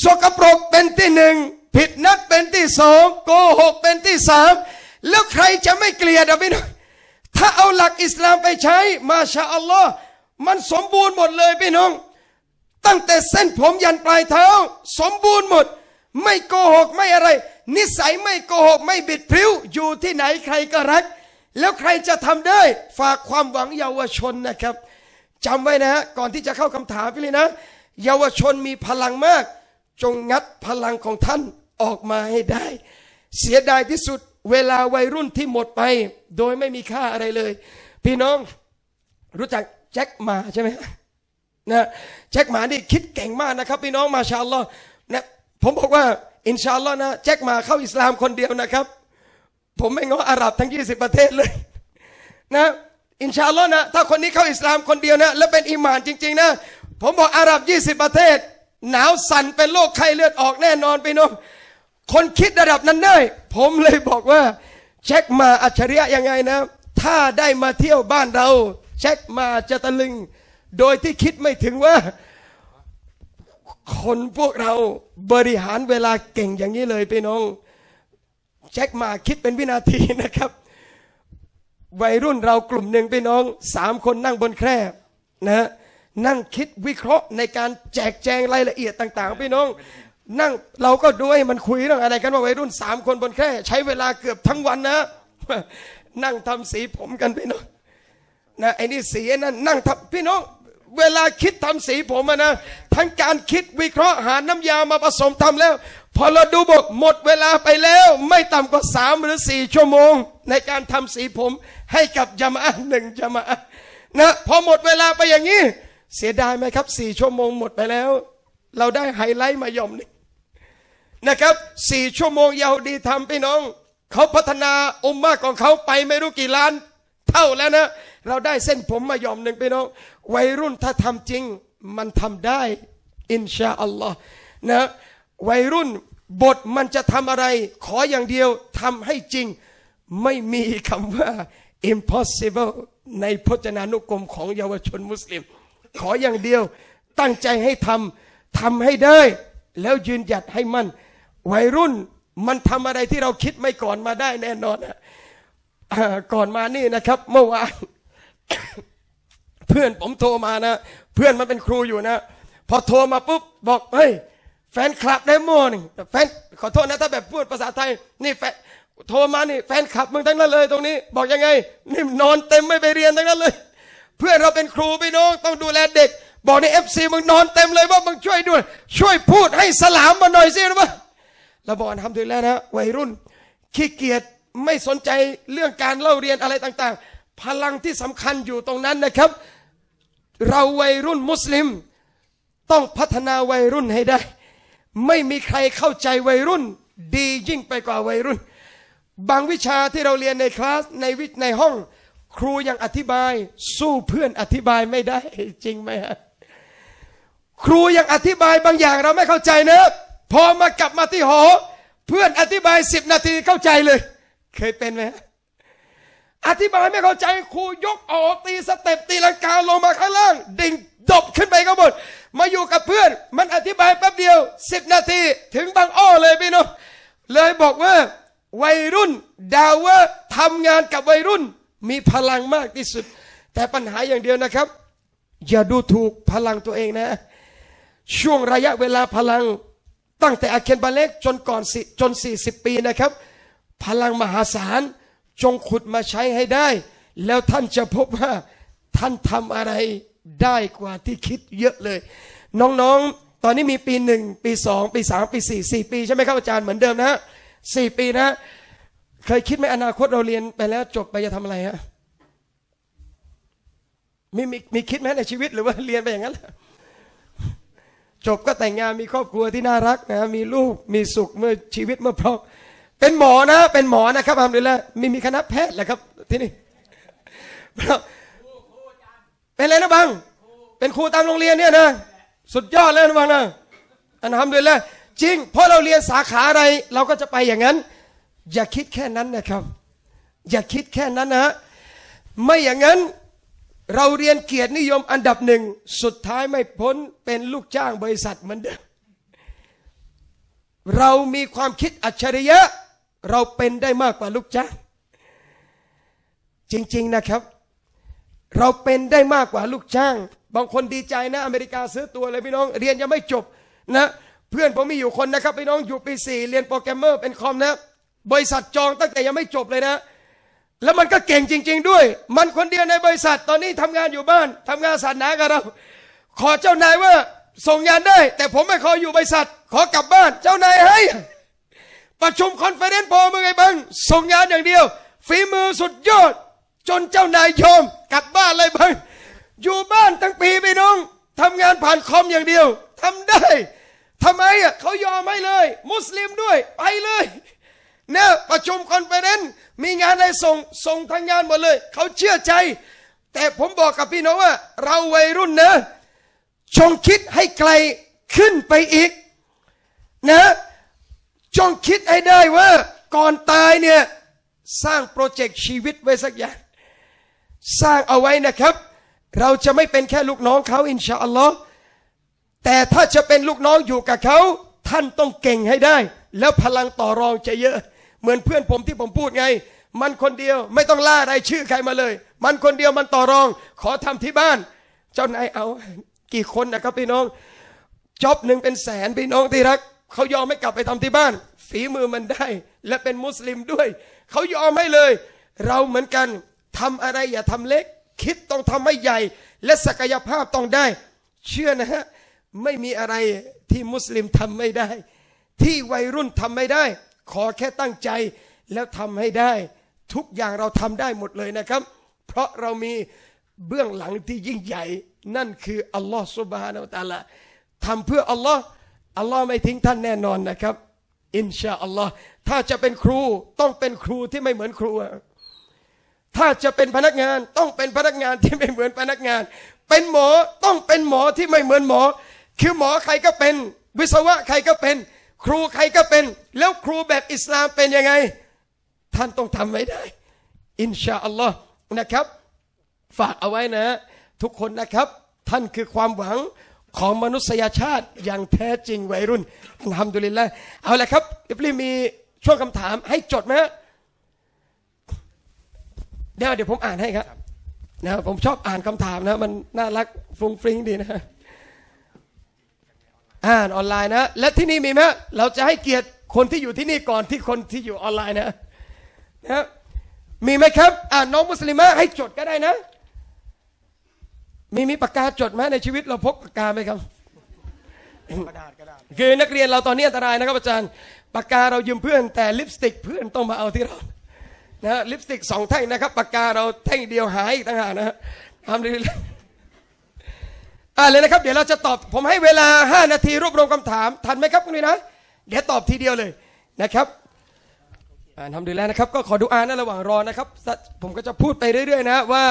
สกปรกเป็นที่หนึ่งผิดนัดเป็นที่สองโกหกเป็นที่สามแล้วใครจะไม่เกลียดอ่ะพี่น้องถ้าเอาหลักอิสลามไปใช้มาชาอัลลอฮ์มันสมบูรณ์หมดเลยพี่น้องตั้งแต่เส้นผมยันปลายเท้า สมบูรณ์หมด ไม่โกหกไม่อะไร นิสัยไม่โกหกไม่บิดพริ้วอยู่ที่ไหนใครก็รัก แล้วใครจะทำได้ฝากความหวังเยาวชนนะครับจำไว้นะฮะก่อนที่จะเข้าคำถามพี่เลยนะ เยาวชนมีพลังมาก จงงัดพลังของท่านออกมาให้ได้ เสียดายที่สุดเวลาวัยรุ่นที่หมดไป โดยไม่มีค่าอะไรเลย พี่น้องรู้จักแจ็คมาใช่ไหมนะแจ็คหมานี่คิดเก่งมากนะครับพี่น้องมาชาลอนะผมบอกว่า อินชาลอนะแจ็คหมาเข้าอิสลามคนเดียวนะครับ ผมไม่ง้ออาหรับทั้ง 20 ประเทศเลยนะอินชาลอนะถ้าคนนี้เข้าอิสลามคนเดียวนะ แล้วเป็นอิหมานจริง ๆนะ ผมบอกอาหรับ20 ประเทศ หนาวสั่นเป็นโรคไข้เลือดออกแน่นอนพี่น้องคนคิดระดับนั้นได้ผมเลยบอกว่าเช็คมาอัจฉริยะยังไงนะ ถ้าได้มาเที่ยวบ้านเราเช็คมาจะตะลึงโดยที่คิดไม่ถึงว่า คนพวกเราบริหารเวลาเก่งอย่างนี้เลยพี่น้องแจ็คมาคิดเป็นวินาทีนะครับ วัยรุ่นเรากลุ่มหนึ่งพี่น้องสามคนนั่งบนแคร่นะนั่งคิดวิเคราะห์ในการแจกแจงรายละเอียดต่าง ๆ พี่น้อง นั่งเราก็ด้วยมันคุยเรื่องอะไรกันว่าวัยรุ่นสามคนบนแคร่ใช้เวลาเกือบทั้งวันนะ นั่งทำสีผมกันพี่น้องนะไอ้นี่สีนั่นนั่งทำพี่น้องเวลาคิดทำสีผมนะ ทั้งการคิดวิเคราะห์หาน้ำยามาผสมทำแล้ว พอเราดูบอกหมดเวลาไปแล้วไม่ต่ำกว่าสามหรือสี่ชั่วโมง ในการทำสีผมให้กับยามาหนึ่งยามานะพอหมดเวลาไปอย่างนี้ เสียดายไหมครับสี่ชั่วโมงหมดไปแล้ว เราได้ไฮไลท์มายอมนึงนะครับสี่ชั่วโมงยาวดีทำพี่น้อง เขาพัฒนาอมมากของเขาไปไม่รู้กี่ล้าน เท่าแล้วนะ เราได้เส้นผมมายอมหนึ่งพี่น้องวัยรุ่นถ้าทำจริง มันทำได้อินชาอัลลอฮ์นะวัยรุ่นบทมันจะทำอะไร ขออย่างเดียวทำให้จริงไม่มีคำว่า impossible ในพจนานุกรมของ เยาวชนมุสลิม ขออย่างเดียว ตั้งใจให้ทำทำให้ได้ แล้วยืนหยัดให้มันวัยรุ่นมันทำอะไรที่เราคิดไม่ก่อนมาได้ แน่นอนก่อนมานี่นะครับเมื่อวานเพื่อนผมโทรมานะ เพื่อนมันเป็นครูอยู่นะ พอโทรมาปุ๊บบอกเฮ้ยแฟนคลับได้โมนี่แฟนขอโทษนะ ถ้าแบบพูดภาษาไทย นี่แฟนโทรมานี่ แฟนคลับมึงทั้งนั้นเลยตรงนี้ บอกยังไงนี่นอนเต็มไม่ไปเรียนทั้งนั้นเลย เพื่อนเราเป็นครูพี่น้องต้องดูแลเด็กบอกในเอฟซีมึงนอนเต็มเลยว่ามึงช่วยด้วย ช่วยพูดให้สลามมาหน่อยสิรู้ปะเราบอกทำดีแล้วนะ วัยรุ่น ขี้เกียจไม่สนใจเรื่องการเล่าเรียนอะไรต่าง ๆพลังที่สำคัญอยู่ตรงนั้นนะครับเราวัยรุ่นมุสลิม ต้องพัฒนาวัยรุ่นให้ได้ ไม่มีใครเข้าใจวัยรุ่นดียิ่งไปกว่าวัยรุ่น บางวิชาที่เราเรียนในคลาสในวิในห้อง ครูยังอธิบายสู้เพื่อนอธิบายไม่ได้จริงไหมฮะครูยังอธิบายบางอย่างเราไม่เข้าใจเนะ พอมากลับมาที่หอ เพื่อนอธิบายสิบนาทีเข้าใจเลย เคยเป็นไหมฮะอธิบายไม่เข้าใจครูยกออกตีสเต็ปตีลังกาลงมาข้างล่าง ดิ่ง ดบขึ้นไปข้างบน มาอยู่กับเพื่อนมันอธิบายแป๊บเดียวสิบนาที ถึงบางอ้อเลยพี่น้องเลยบอกว่าวัยรุ่นดาวว่าทำงานกับวัยรุ่นมีพลังมากที่สุด แต่ปัญหาอย่างเดียวนะครับ อย่าดูถูกพลังตัวเองนะ ช่วงระยะเวลาพลัง ตั้งแต่อาเคนบาเล็กจนก่อนจน40 ปีนะครับ พลังมหาศาลจงขุดมาใช้ให้ได้ แล้วท่านจะพบว่าท่านทำอะไรได้กว่าที่คิดเยอะเลย น้องๆตอนนี้มีปีหนึ่งปีสองปีสามปีสี่สี่ปี ใช่ไหมครับอาจารย์เหมือนเดิม นะะสี่ปีนะ เคยคิดไหมอนาคตเราเรียนไปแล้ว จบไปจะทำอะไรฮะมีมีมีคิดไหมในชีวิตหรือว่าเรียนไปอย่างนั้น จบก็แต่งงานมีครอบครัวที่น่ารักนะมีลูกมีสุขเมื่อชีวิตเมื่อพร้อมเป็นหมอนะเป็นหมอนะครับทำดีแล้วมีมีคณะแพทย์แหละครับที่นี่เป็นอะไรนะบังเป็นครูตามโรงเรียนเนี่ยนะสุดยอดเลยนะบังนะอันทำดีแล้วจริง เพราะเราเรียนสาขาอะไร เราก็จะไปอย่างนั้นอย่าคิดแค่นั้นนะครับอย่าคิดแค่นั้นนะ ไม่อย่างนั้นเราเรียนเกียรตินิยมอันดับหนึ่ง สุดท้ายไม่พ้นเป็นลูกจ้างบริษัทเหมือนเดิมเรามีความคิดอัจฉริยะเราเป็นได้มากกว่าลูกจ้าง จริง ๆนะครับ เราเป็นได้มากกว่าลูกจ้าง บางคนดีใจนะ อเมริกาซื้อตัวเลยพี่น้องเรียนยังไม่จบนะ เพื่อนผมมีอยู่คนนะครับพี่น้องอยู่ปีสี่เรียนโปรแกรมเมอร์เป็นคอมนะบริษัทจองตั้งแต่ยังไม่จบเลยนะ แล้วมันก็เก่งจริงๆ ด้วย มันคนเดียวในบริษัทตอนนี้ทำงานอยู่บ้าน ทำงานสาสนากับเราขอเจ้านายว่าส่งงานได้ แต่ผมไม่ขออยู่บริษัท ขอกลับบ้านเจ้านายให้ประชุมคอนเฟอเรนซ์พอมึงไงบ้างส่งงานอย่างเดียวฝีมือสุดยอด จนเจ้านายยอมกลับบ้านเลยบ้างอยู่บ้านตั้งปีไปน้องทำงานผ่านคอมอย่างเดียวทำได้ทำไมอ่ะเขายอมให้เลย มุสลิมด้วย ไปเลยเนะประชุมคอนเฟอเรนซ์มีงานอะไรส่งส่งทางงานหมดเลย เขาเชื่อใจ แต่ผมบอกกับพี่น้องว่า เราวัยรุ่นนะชงคิดให้ไกล ขึ้นไปอีกนะจงคิดให้ได้ว่าก่อนตายเนี่ย สร้างโปรเจกต์ชีวิตไว้สักอย่าง สร้างเอาไว้นะครับ เราจะไม่เป็นแค่ลูกน้องเขาอินชาอัลลอฮ์แต่ถ้าจะเป็นลูกน้องอยู่กับเขาท่านต้องเก่งให้ได้ แล้วพลังต่อรองจะเยอะ เหมือนเพื่อนผมที่ผมพูดไง มันคนเดียวไม่ต้องล่าะไรชื่อใครมาเลย มันคนเดียวมันต่อรอง ขอทำที่บ้าน เจ้านายเอากี่คนนะครับพี่น้องจ็อบหนึ่งเป็นแสนพี่น้องที่รักเขายอมให้กลับไปทำที่บ้าน ฝีมือมันได้และเป็นมุสลิมด้วย เขายอมให้เลย เราเหมือนกันทำอะไรอย่าทำเล็ก คิดต้องทำให้ใหญ่ และศักยภาพต้องได้ เชื่อนะฮะ ไม่มีอะไรที่มุสลิมทำไม่ได้ ที่วัยรุ่นทำไม่ได้ ขอแค่ตั้งใจแล้วทำให้ได้ ทุกอย่างเราทำได้หมดเลยนะครับ เพราะเรามีเบื้องหลังที่ยิ่งใหญ่นั่นคืออัลลอฮฺสุบฮานาอัลลอฮฺทำเพื่ออัลลอฮ์อัลลอฮ์ไม่ทิ้งท่านแน่นอนนะครับอินชาอัลลอฮ์ถ้าจะเป็นครูต้องเป็นครูที่ไม่เหมือนครู ถ้าจะเป็นพนักงานต้องเป็นพนักงานที่ไม่เหมือนพนักงาน เป็นหมอต้องเป็นหมอที่ไม่เหมือนหมอ คือหมอใครก็เป็น วิศวะใครก็เป็น ครูใครก็เป็น แล้วครูแบบอิสลามเป็นยังไง ท่านต้องทำไว้ได้อินชาอัลลอฮ์นะครับ ฝากเอาไว้นะ ทุกคนนะครับ ท่านคือความหวังของมนุษยชาติอย่างแท้จริงวัยรุ่นทำดุลินละเอาละครับอิบลีมีช่วงคำถามให้จดไหมเดี๋ยวเดี๋ยวผมอ่านให้ครับนะผมชอบอ่านคำถามนะมันน่ารักฟุ้งฟริ้งดีนะอ่านออนไลน์นะ และที่นี่มีไหมเราจะให้เกียรติคนที่อยู่ที่นี่ก่อนที่คนที่อยู่ออนไลน์นะนะมีไหมครับ อ่านน้องมุสลิมะให้จดก็ได้นะมีมีปากกาจดไหมในชีวิตเราพกปากกาไหมครับ กระดาษกดคือนักเรียนเราตอนนี้อันตรายนะครับ อาจารย์ ปากกาเรายืมเพื่อนแต่ลิปสติกเพื่อนต้องมาเอาที่เรา นะลิปสติกสองแท่งนะครับปากกาเราแท่งเดียวหายอีกต่างหากนะฮะทำดีอ่าเลยนะครับ เดี๋ยวเราจะตอบผมให้เวลา 5 นาทีรวบรวมคำถามทันไหมครับคุณนี่นะ เดี๋ยวตอบทีเดียวเลยนะครับทำดีแล้วนะครับ ก็ขอดูอ่านในระหว่างรอนะครับผมก็จะพูดไปเรื่อยๆนะว่า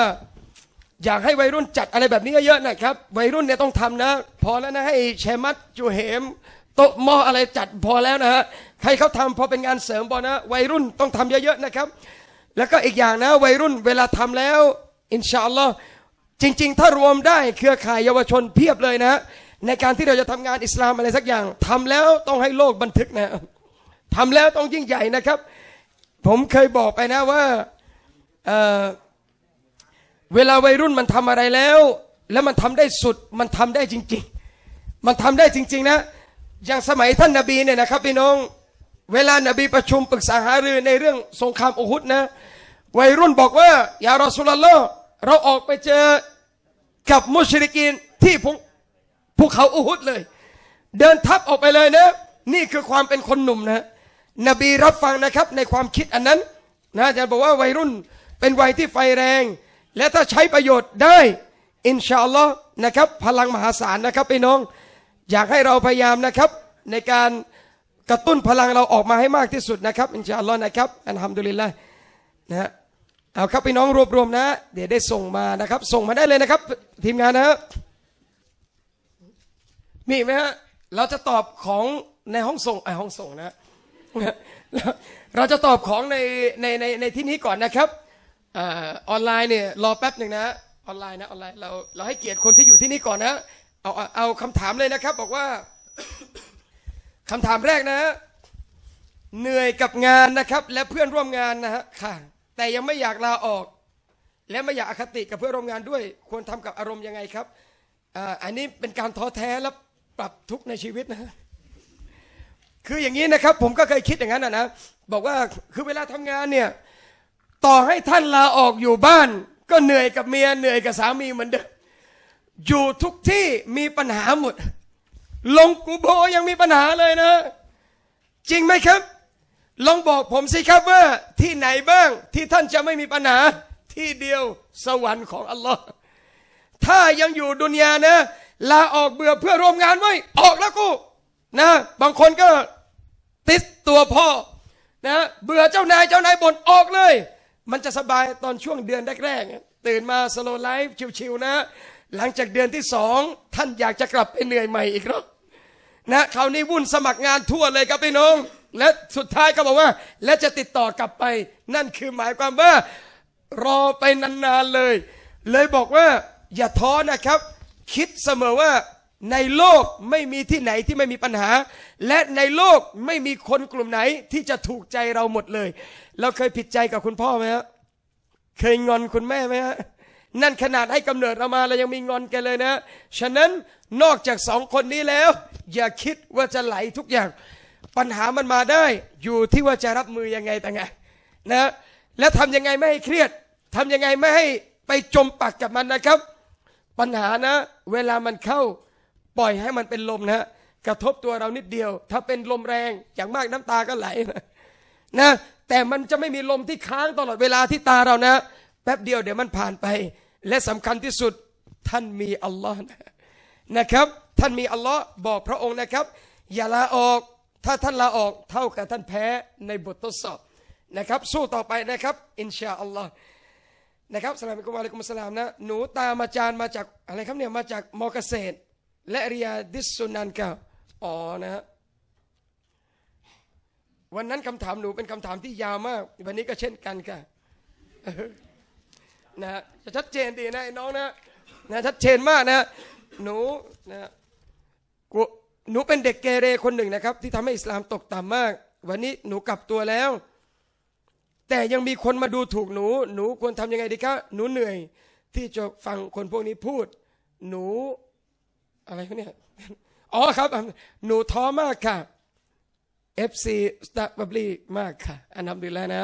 อยากให้วัยรุ่นจัดอะไรแบบนี้เยอะๆนะครับ วัยรุ่นเนี่ยต้องทำนะ พอแล้วนะ ให้แชมัดจูเหมโต๊ะหม้ออะไรจัดพอแล้วนะฮะใครเขาทำพอเป็นงานเสริมบอนะ วัยรุ่นต้องทำเยอะๆนะครับ แล้วก็อีกอย่างนะ วัยรุ่นเวลาทำแล้ว อินชาอัลลอฮ์จริงๆ ถ้ารวมได้เครือข่ายเยาวชนเพียบเลยนะ ในการที่เราจะทำงานอิสลามอะไรสักอย่าง ทำแล้วต้องให้โลกบันทึกนะ ทำแล้วต้องยิ่งใหญ่นะครับ ผมเคยบอกไปนะว่าเอ่อเวลาวัยรุ่นมันทำอะไรแล้ว แล้วมันทำได้สุด มันทำได้จริงๆ มันทำได้จริง ๆนะ อย่างสมัยท่านนาบีเนี่ยนะครับ พี่น้อง เวลานาบีประชุมปรึกษาหารือในเรื่องสงครามอุฮุดนะ วัยรุ่นบอกว่าอย่ารอสุลลัลเราออกไปเจอกับมุชริกินที่ภูเขาอุฮุดเลย เดินทับออกไปเลยนะ นี่คือความเป็นคนหนุ่มนะ นบีรับฟังนะครับในความคิดอันนั้นนะอาจารย์บอกว่าวัยรุ่นเป็นวัยที่ไฟแรงและถ้าใช้ประโยชน์ได้ อินชาอัลลอฮ์นะครับ พลังมหาศาลนะครับพี่น้องอยากให้เราพยายามนะครับ ในการกระตุ้นพลังเราออกมาให้มากที่สุดนะครับอินชาอัลลอฮ์นะครับอันฮัมดุลิลละนะฮะเอาครับพี่น้องรวบรวมนะ เดี๋ยวได้ส่งมานะครับ ส่งมาได้เลยนะครับ ทีมงานนะัะมีไหมฮะเราจะตอบของในห้องส่งไอห้องส่งนะเราจะตอบของในในในในที่นี้ก่อนนะครับออนไลน์เนี่ยรอแป๊บหนึ่งนะออนไลน์นะออนไลน์เราเราให้เกียรติคนที่อยู่ที่นี่ก่อนนะ เอาเอาคำถามเลยนะครับ บอกว่าคำถามแรกนะ เหนื่อยกับงานนะครับและเพื่อนร่วมงานนะฮะค่ะแต่ยังไม่อยากลาออก และไม่อยากอคติกับเพื่อนร่วมงานด้วยควรทำกับอารมณ์ยังไงครับอันนี้เป็นการท้อแท้และปรับทุกในชีวิตนะคืออย่างนี้นะครับ ผมก็เคยคิดอย่างนั้นนะนะบอกว่าคือเวลาทำงานเนี่ยต่อให้ท่านลาออกอยู่บ้าน ก็เหนื่อยกับเมียเหนื่อยกับสามีเหมือนเดิมอยู่ทุกที่มีปัญหาหมดลงกูโบยังมีปัญหาเลยนะ จริงไหมครับ ลองบอกผมสิครับว่า ที่ไหนบ้าง ที่ท่านจะไม่มีปัญหา ที่เดียวสวรรค์ของอัลลอฮ์ถ้ายังอยู่ดุนยานะ ลาออกเบื่อเพื่อร่วมงานไว้ ออกแล้วกู นะ บางคนก็ติดตัวพ่อนะเบื่อเจ้านายเจ้านายบ่นออกเลยมันจะสบายตอนช่วงเดือนแรก ๆ ตื่นมาสโลไลฟ์ชิว ๆ นะ หลังจากเดือนที่สอง ท่านอยากจะกลับไปเหนื่อยใหม่อีกรอบนะคราวนี้วุ่นสมัครงานทั่วเลยครับพี่น้อง และสุดท้ายก็บอกว่า และจะติดต่อกลับไป นั่นคือหมายความว่า รอไปนาน ๆ เลย เลยบอกว่าอย่าท้อนะครับ คิดเสมอว่าในโลกไม่มีที่ไหนที่ไม่มีปัญหา และในโลกไม่มีคนกลุ่มไหนที่จะถูกใจเราหมดเลย เราเคยผิดใจกับคุณพ่อไหมฮะเคยงอนคุณแม่ไหมฮะนั่นขนาดให้กำเนิดเรามาเรายังมีงอนกันเลยนะ ฉะนั้นนอกจากสองคนนี้แล้ว อย่าคิดว่าจะไหลทุกอย่าง ปัญหามันมาได้ อยู่ที่ว่าจะรับมือยังไงแต่ไงนะและทำยังไงไม่ให้เครียดทำยังไงไม่ให้ไปจมปักกับมันนะครับ ปัญหานะ เวลามันเข้าปล่อยให้มันเป็นลมนะฮะกระทบตัวเรานิดเดียว ถ้าเป็นลมแรง อย่างมากน้ำตาก็ไหลนะ แต่มันจะไม่มีลมที่ค้างตลอดเวลาที่ตาเรานะ แป๊บเดียวเดี๋ยวมันผ่านไป และสำคัญที่สุดท่านมีอัลลอฮ์นะครับ ท่านมีอัลลอฮ์บอกพระองค์นะครับ อย่าลาออกถ้าท่านลาออกเท่ากับท่านแพ้ในบททดสอบนะครับ สู้ต่อไปนะครับอินชาอัลลอฮ์นะครับสลามิกุมอะลัยกุมสลามนะหนูตามอาจารย์มาจากอะไรครับเนี่ยมาจากมอเกษตรและเรียดิสุนันกาอ๋อนะฮะวันนั้นคำถามหนูเป็นคำถามที่ยาวมาก วันนี้ก็เช่นกันค่ะนะชัดเจนดีนะน้องนะนะชัดเจนมากนะหนูนะหนูเป็นเด็กเกเรคนหนึ่งนะครับที่ทำให้อิสลามตกต่ำมาก วันนี้หนูกลับตัวแล้ว แต่ยังมีคนมาดูถูกหนู หนูควรทำยังไงดีคะหนูเหนื่อย ที่จะฟังคนพวกนี้พูด หนูอะไรวะเนี่ย อ๋อครับ หนูท้อมากค่ะ FC s ตาร์บั b l ีมากค่ะ อันนับดีแล้วนะ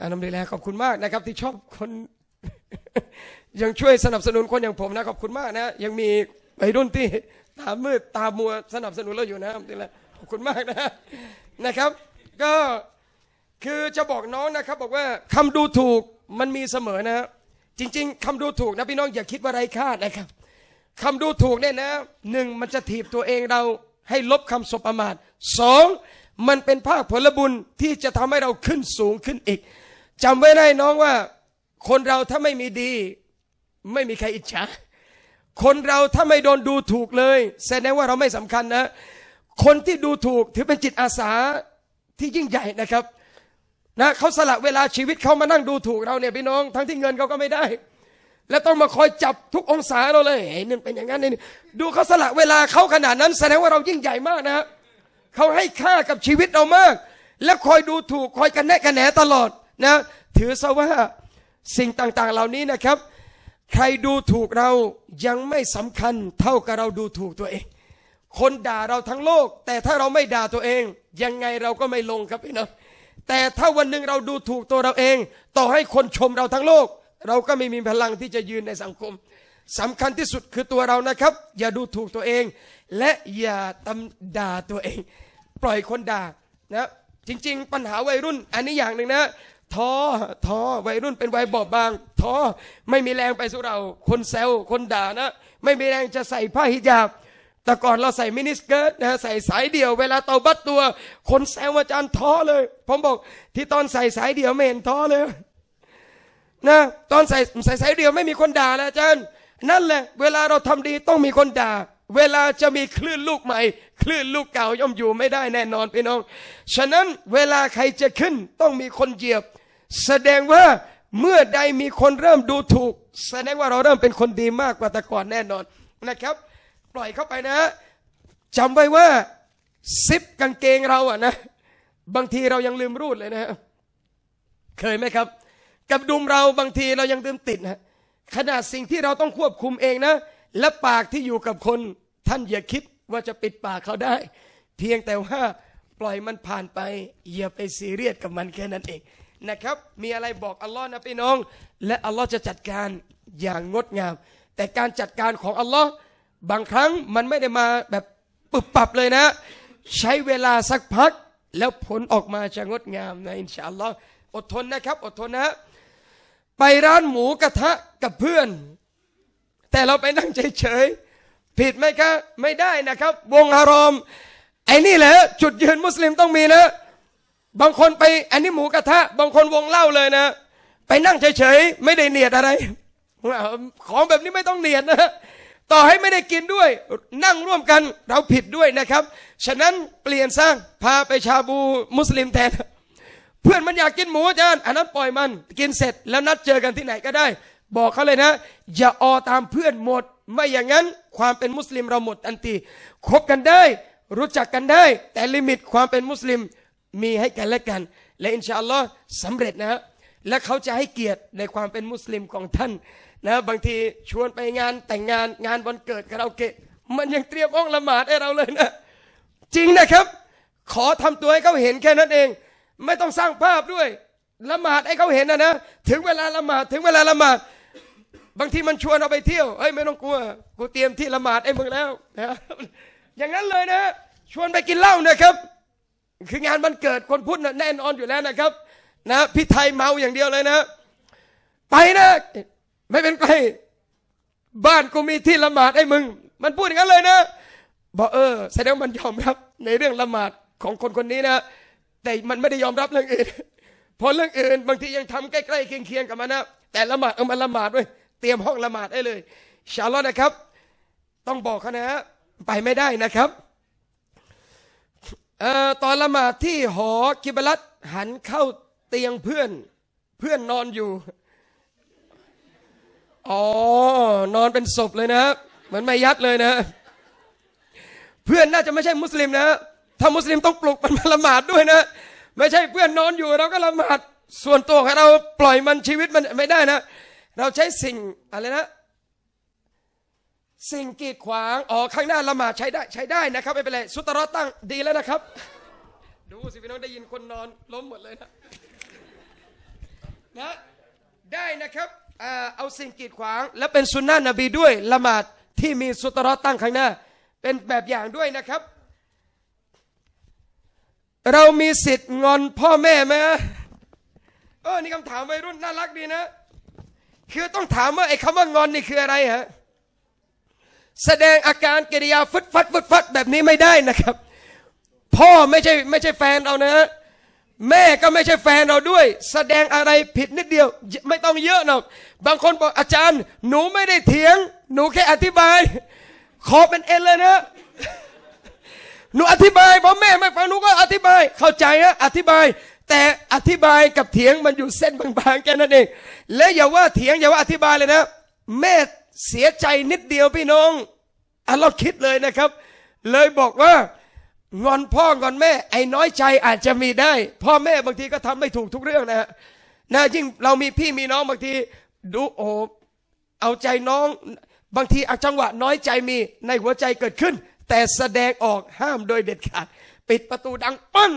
อันนับดีแล้วขอบคุณมากนะครับ ที่ชอบคน ยังช่วยสนับสนุนคนอย่างผมนะขอบคุณมากนะยังมีวัยรุ่นที่ตามืดตามัวสนับสนุนเราอยู่นะดีแล้วขอบคุณมากนะนะครับ ก็คือจะบอกน้องนะครับ บอกว่าคำดูถูกมันมีเสมอนะจริง ๆ คำดูถูกนะพี่น้องอย่าคิดว่าไร้ค่านะครับคำดูถูกเนี่ยนะหนึ่ง มันจะถีบตัวเองเราให้ลบคำสบประมาทสอง มันเป็นภาคผลบุญที่จะทำให้เราขึ้นสูงขึ้นอีกจำไว้ได้น้องว่า คนเราถ้าไม่มีดี ไม่มีใครอิจฉาคนเราถ้าไม่โดนดูถูกเลยแสดงว่าเราไม่สำคัญนะ คนที่ดูถูกถือเป็นจิตอาสาที่ยิ่งใหญ่นะครับนะเขาสละเวลาชีวิตเขามานั่งดูถูกเราเนี่ยพี่น้องทั้งที่เงินเขาก็ไม่ได้แล้วต้องมาคอยจับทุกองศาเราเลยเห็นเป็นอย่างนั้นนี่ดูเขาสละเวลาเขาขนาดนั้น แสดงว่าเรายิ่งใหญ่มากนะเขาให้ค่ากับชีวิตเรามาก และคอยดูถูกคอยกันแนะกันแหนตลอดนะ ถือซะว่าสิ่งต่างๆเหล่านี้นะครับ ใครดูถูกเรายังไม่สำคัญ เท่ากับเราดูถูกตัวเอง คนด่าเราทั้งโลก แต่ถ้าเราไม่ด่าตัวเอง ยังไงเราก็ไม่ลงครับพี่น้องแต่ถ้าวันหนึ่งเราดูถูกตัวเราเอง ต่อให้คนชมเราทั้งโลกเราก็ไม่มีพลังที่จะยืนในสังคมสำคัญที่สุดคือตัวเรานะครับ อย่าดูถูกตัวเอง และอย่าตำด่าตัวเอง ปล่อยคนด่านะจริงๆ ปัญหาวัยรุ่น อันนี้อย่างหนึ่งนะท้อท้อวัยรุ่นเป็นวัยบอบบางท้อไม่มีแรงไปสู้เราคนแซวคนด่านะไม่มีแรงจะใส่ผ้าฮิญาบแต่ก่อนเราใส่มินิสเกิร์ตนะใส่สายเดี่ยวเวลาเตาบัดตัว คนแซวอาจารย์ท้อเลยผมบอก ที่ตอนใส่สายเดี่ยวไม่เห็นท้อเลยนะตอนใส่ใส่สเดียวไม่มีคนด่าแล้วอาจารย์ นั่นแหละ เวลาเราทำดีต้องมีคนด่า เวลาจะมีคลื่นลูกใหม่ คลื่นลูกเก่าย่อมอยู่ไม่ได้แน่นอนพี่น้องฉะนั้นเวลาใครจะขึ้นต้องมีคนเหยียบ แสดงว่าเมื่อใดมีคนเริ่มดูถูก แสดงว่าเราเริ่มเป็นคนดีมากกว่าแต่ก่อนแน่นอนนะครับ ปล่อยเข้าไปนะจำไว้ว่าซิปกางเกงเราอะนะ บางทีเรายังลืมรูดเลยนะ เคยไหมครับกับดุมเราบางทีเรายังดื่มติดนะขนาดสิ่งที่เราต้องควบคุมเองนะ และปากที่อยู่กับคนท่านอย่าคิดว่าจะปิดปากเขาได้ เพียงแต่ว่า ปล่อยมันผ่านไปอย่าไปซีเรียสกับมันแค่นั้นเองนะครับ มีอะไรบอกอัลลอฮ์นะพี่น้อง และอัลลอฮ์จะจัดการอย่างงดงาม แต่การจัดการของอัลลอฮ์บางครั้งมันไม่ได้มาแบบปึบปับเลยนะ ใช้เวลาสักพักแล้วผลออกมาจะงดงามนะอินชาอัลลอฮ์อดทนนะครับอดทนนะไปร้านหมูกระทะกับเพื่อน แต่เราไปนั่งเฉยๆผิดไหมครับไม่ได้นะครับ วงอารมณ์ไอ้นี่แหละจุดยืนมุสลิมต้องมีนะ บางคนไปอันนี้หมูกระทะ บางคนวงเล่าเลยนะ ไปนั่งเฉยๆไม่ได้เนียดอะไร ของแบบนี้ไม่ต้องเนียดนะต่อให้ไม่ได้กินด้วย นั่งร่วมกัน เราผิดด้วยนะครับ ฉะนั้นเปลี่ยนสร้างพาไปชาบูมุสลิมแทนเพื่อนมัน อยากกินหมูอาจารย์อันนั้นปล่อยมัน กินเสร็จแล้วนัดเจอกันที่ไหนก็ได้ บอกเขาเลยนะ อย่าออตามเพื่อนหมด ไม่อย่างนั้นความเป็นมุสลิมเราหมดอันตีคบกันได้รู้จักกันได้ แต่ลิมิตความเป็นมุสลิมมีให้กันและกัน และอินชาอัลลอฮ์สำเร็จนะฮะและเขาจะให้เกียรติในความเป็นมุสลิมของท่านนะบางทีชวนไปงานแต่งงานงานวันเกิดบเราเกะมันยังเตรียมอ้องละหมาดให้เราเลยนะจริงนะครับ ขอทำตัวให้เขาเห็นแค่นั้นเองไม่ต้องสร้างภาพด้วย ละหมาดให้เขาเห็นนะนะถึงเวลาละหมาดถึงเวลาละหมาดบางทีมันชวนเราไปเที่ยวเอ้ยไม่ต้องกลัวกูเตรียมที่ละหมาดไอ้มึงแล้ว นะอย่างนั้นเลยนะ ชวนไปกินเหล้านะครับ คืองานมันเกิดคนพูดนะแน่นอนอยู่แล้วนะครับ นะพี่ไทยเมาอย่างเดียวเลยนะ ไปนะ ไม่เป็นไรบ้านกูมีที่ละหมาดไอ้มึง มันพูดอย่างนั้นเลยนะบอกเออแสดงมันยอมครับ ในเรื่องละหมาดของคนคนนี้นะแต่มันไม่ได้ยอมรับเรื่องอื่นพอเรื่องอื่น บางทียังทำใกล้ ๆเคียงๆกับมันนะ แต่ละหมาดเอามาละหมาดด้วยเตรียมห้องละหมาดได้เลยชาลอนะครับ ต้องบอกเขานะฮะไปไม่ได้นะครับออตอนละหมาดที่หอกิบลัต หันเข้าเตียงเพื่อน เพื่อนนอนอยู่อ๋อนอนเป็นศพเลยนะครับเหมือนไม่ยัดเลยนะ เพื่อนน่าจะไม่ใช่มุสลิมนะถ้ามุสลิมต้องปลุกมันมาละหมาดด้วยนะ ไม่ใช่เพื่อนนอนอยู่เราก็ละหมาดส่วนตัวของเรา ปล่อยมันชีวิตมันไม่ได้นะ เราใช้สิ่งอะไรนะ สิ่งกีดขวาง อ๋อข้างหน้าละหมาดใช้ได้ใช้ได้นะครับไม่เป็นไรสุตรอตั้งดีแล้วนะครับ ดูสิพี่น้องได้ยินคนนอนล้มหมดเลยนะนะ ได้นะครับ เอาสิ่งกีดขวาง และเป็นสุนนะนบีด้วยละหมาดที่มีสุตรอตั้งข้างหน้า เป็นแบบอย่างด้วยนะครับเรามีสิทธิ์งอนพ่อแม่ไหมเออนี่คำถามวัยรุ่นน่ารักดีนะ คือต้องถามว่าไอ้คำว่างอนนี่คืออะไรฮะแสดงอาการกิริยาฟึดฟัดฟึดฟัดแบบนี้ไม่ได้นะครับพ่อไม่ใช่ไม่ใช่แฟนเรานะแม่ก็ไม่ใช่แฟนเราด้วย แสดงอะไรผิดนิดเดียว ไม่ต้องเยอะหรอก บางคนบอกอาจารย์ หนูไม่ได้เถียง หนูแค่อธิบาย ขอเป็นเอ็นเลยนะหนูอธิบายพอแม่ไม่ฟังหนูก็อธิบายเข้าใจนะอธิบาย แต่อธิบายกับเถียงมันอยู่เส้นบางๆแค่นั้นเอง และอย่าว่าเถียงอย่าว่าอธิบายเลยนะ แม่เสียใจนิดเดียวพี่น้องอันเราคิดเลยนะครับ เลยบอกว่า งอนพ่อ งอนแม่ไอ้น้อยใจอาจจะมีได้พ่อแม่บางทีก็ทำไม่ถูกทุกเรื่องนะฮะนะยิ่งเรามีพี่มีน้องบางทีดูโอบเอาใจน้องบางทีอาจังหวะน้อยใจมีในหัวใจเกิดขึ้นแต่แสดงออกห้ามโดยเด็ดขาด ปิดประตูดังปั้ง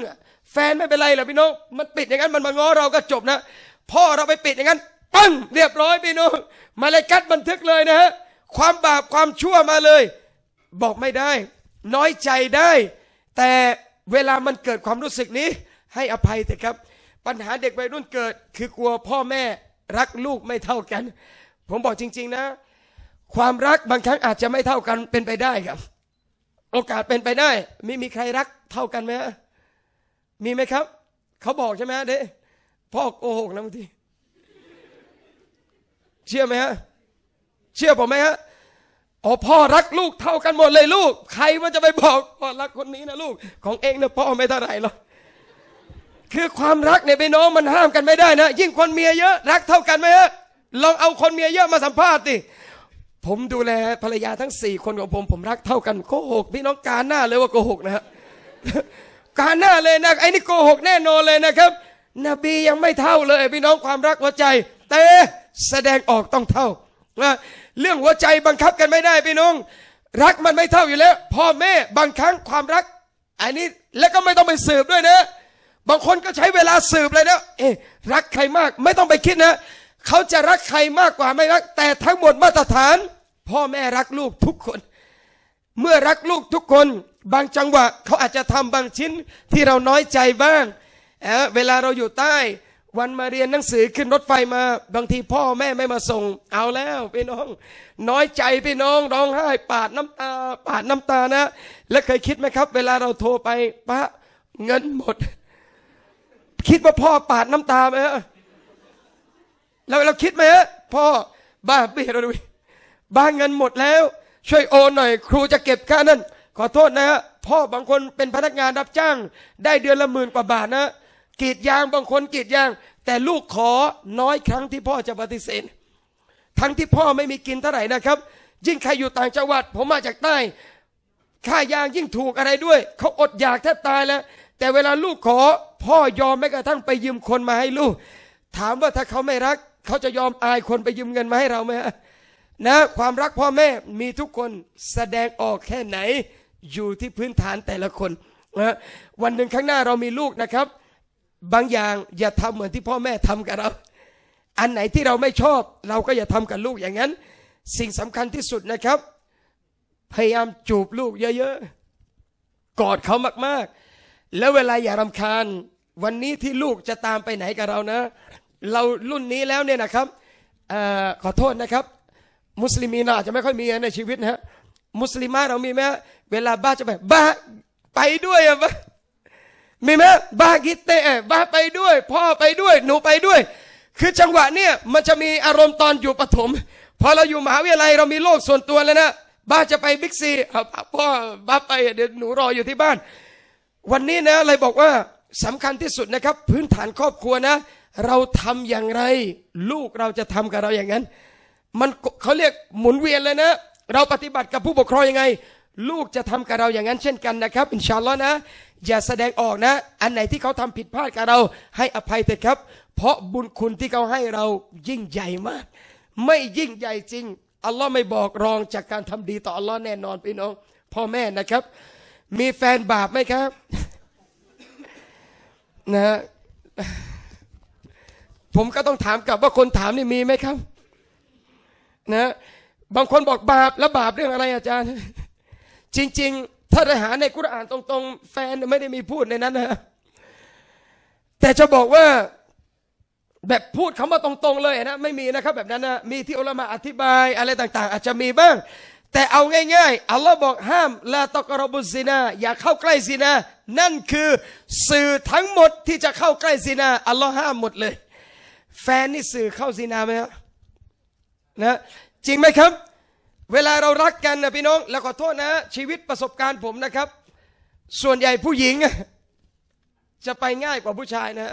แฟนไม่เป็นไรหรอพี่น้องมันปิดอย่างนั้นมันมาง้อเราก็จบนะ พ่อเราไปปิดอย่างนั้นปั้งเรียบร้อยพี่น้องมาเลยกัดบันทึกเลยนะฮะความบาปความชั่วมาเลย บอกไม่ได้ น้อยใจได้ แต่เวลามันเกิดความรู้สึกนี้ ให้อภัยเถอะครับ ปัญหาเด็กวัยรุ่นเกิด คือกลัวพ่อแม่รักลูกไม่เท่ากัน ผมบอกจริง ๆนะ ความรักบางครั้งอาจจะไม่เท่ากันเป็นไปได้ครับโอกาสเป็นไปได้ไม่มีใครรักเท่ากันไหมมีไหมครับเขาบอกใช่ไหมเด้พ่อโกหกนะบางทีเชื่อไหมฮะเชื่อผมไหมฮะโอพ่อรักลูกเท่ากันหมดเลยลูก ใครมันจะไปบอกพ่อรักคนนี้นะลูกของเองนะพ่อไม่เท่าไหร่หรอกคือความรักเนี่ยไปน้องมันห้ามกันไม่ได้นะ ยิ่งคนเมียเยอะ รักเท่ากันไหมฮะลองเอาคนเมียเยอะมาสัมภาษณ์ดิผมดูแลภรรยาทั้งสี่คนของผม ผมรักเท่ากันโกหกพี่น้องการหน้าเลยว่าโกหกนะฮะการหน้าเลยนะไอ้นี่โกหกแน่นอนเลยนะครับนบียังไม่เท่าเลยพี่น้องความรักหัวใจ แต่แสดงออกต้องเท่านะเรื่องหัวใจบังคับกันไม่ได้ พี่น้อง รักมันไม่เท่าอยู่แล้วพ่อแม่ บางครั้งความรักอันนี้แล้วก็ไม่ต้องไปสืบด้วยนะ บางคนก็ใช้เวลาสืบเลยนะ เอ๊ะรักใครมากไม่ต้องไปคิดนะเขาจะรักใครมากกว่าไม่รักแต่ทั้งหมดมาตรฐาน พ่อแม่รักลูกทุกคน เมื่อรักลูกทุกคนบางจังหวะเขาอาจจะทำบางชิ้นที่เราน้อยใจบ้างเเวลาเราอยู่ใต้ วันมาเรียนหนังสือ ขึ้นรถไฟมา บางทีพ่อแม่ไม่มาส่งเอาแล้วพี่น้อง น้อยใจพี่น้องร้องไห้ปาดน้ำตาปาดน้ำตานะ และเคยคิดไหมครับ เวลาเราโทรไปป้าเงินหมด คิดว่าพ่อปาดน้ำตาไหมเราเราคิดไหมฮะพ่อบ้าเบี้ยเราดูบ้านเงินหมดแล้ว ช่วยโอนหน่อยครูจะเก็บค่านั่นขอโทษนะฮะพ่อบางคนเป็นพนักงานรับจ้าง ได้เดือนละหมื่นกว่าบาทนะ กีดยางบางคนกีดยาง แต่ลูกขอน้อยครั้งที่พ่อจะปฏิเสธ ทั้งที่พ่อไม่มีกินเท่าไหร่นะครับ ยิ่งใครอยู่ต่างจังหวัดผมมาจากใต้ค่ายางยิ่งถูกอะไรด้วย เขาอดอยากแทบตายแล้ว แต่เวลาลูกขอ พ่อยอมแม้กระทั่งไปยืมคนมาให้ลูก ถามว่าถ้าเขาไม่รักเขาจะยอมอายคนไปยืมเงินมาให้เราไหมฮะ นะความรักพ่อแม่มีทุกคนแสดงออกแค่ไหนอยู่ที่พื้นฐานแต่ละคนนะวันหนึ่งข้างหน้าเรามีลูกนะครับ บางอย่างอย่าทำเหมือนที่พ่อแม่ทำกับเรา อันไหนที่เราไม่ชอบ เราก็อย่าทำกับลูกอย่างนั้น สิ่งสำคัญที่สุดนะครับ พยายามจูบลูกเยอะๆกอดเขามากๆ แล้วเวลาอย่ารำคาญ วันนี้ที่ลูกจะตามไปไหนกับเรานะเรารุ่นนี้แล้วเนี่ยนะครับอขอโทษนะครับ มุสลิมีนาจะไม่ค่อยมีในชีวิตนะมุสลิมาเรามีไหม เวลาบ้าจะไป บ้า ไปด้วยอะบ้ามีไหมบ้ากิเตะบ้าไปด้วย พ่อไปด้วย หนูไปด้วย คือจังหวะเนี่ยมันจะมีอารมณ์ตอนอยู่ปฐมพอเราอยู่ มหาวิทยาลัยเรามีโลกส่วนตัวแล้วนะ บ้าจะไปบิ๊กซีพ่อบ้าไปเดี๋ยวหนูรออยู่ที่บ้าน วันนี้นะเลยบอกว่าสำคัญที่สุดนะครับ พื้นฐานครอบครัวนะเราทำอย่างไร ลูกเราจะทำกับเราอย่างนั้น มันเขาเรียกหมุนเวียนเลยนะ เราปฏิบัติกับผู้ปกครองยังไง ลูกจะทำกับเราอย่างนั้น เช่นกันนะครับ อินชาัลลอฮนะอย่าแสดงออกนะ อันไหนที่เขาทำผิดพลาดกับเรา ให้อภัยเถอะครับ เพราะบุญคุณที่เขาให้เรายิ่งใหญ่มาก ไม่ยิ่งใหญ่จริงอัลลอฮ์ไม่บอกรองจากการทำดีต่ออัลลอฮ์แน่นอนพี่น้อง พ่อแม่นะครับ มีแฟนบาปไหมครับนะผมก็ต้องถามกลับว่าคนถามนี่มีไหมครับ นะ บางคนบอกบาป แล้วบาปเรื่องอะไรอาจารย์ จริงๆ ถ้าได้หาในกุรอานตรงๆ แฟนไม่ได้มีพูดในนั้นนะแต่จะบอกว่าแบบพูดคำว่าตรงๆ เลยนะไม่มีนะครับ แบบนั้นนะ มีที่อัลามาอธิบายอะไรต่าง ๆ อาจจะมีบ้าง แต่เอาง่าย ๆ อัลลอฮ์บอกห้ามลาตกรบุซินาอย่าเข้าใกล้ซินา นั่นคือสื่อทั้งหมดที่จะเข้าใกล้ซินาอัลลอฮ์ห้ามหมดเลยแฟนนี่สื่อเข้าซีนาไหมฮะ นะ จริงไหมครับ เวลาเรารักกันนะพี่น้องแล้วขอโทษนะชีวิตประสบการณ์ผมนะครับ ส่วนใหญ่ผู้หญิงจะไปง่ายกว่าผู้ชายนะ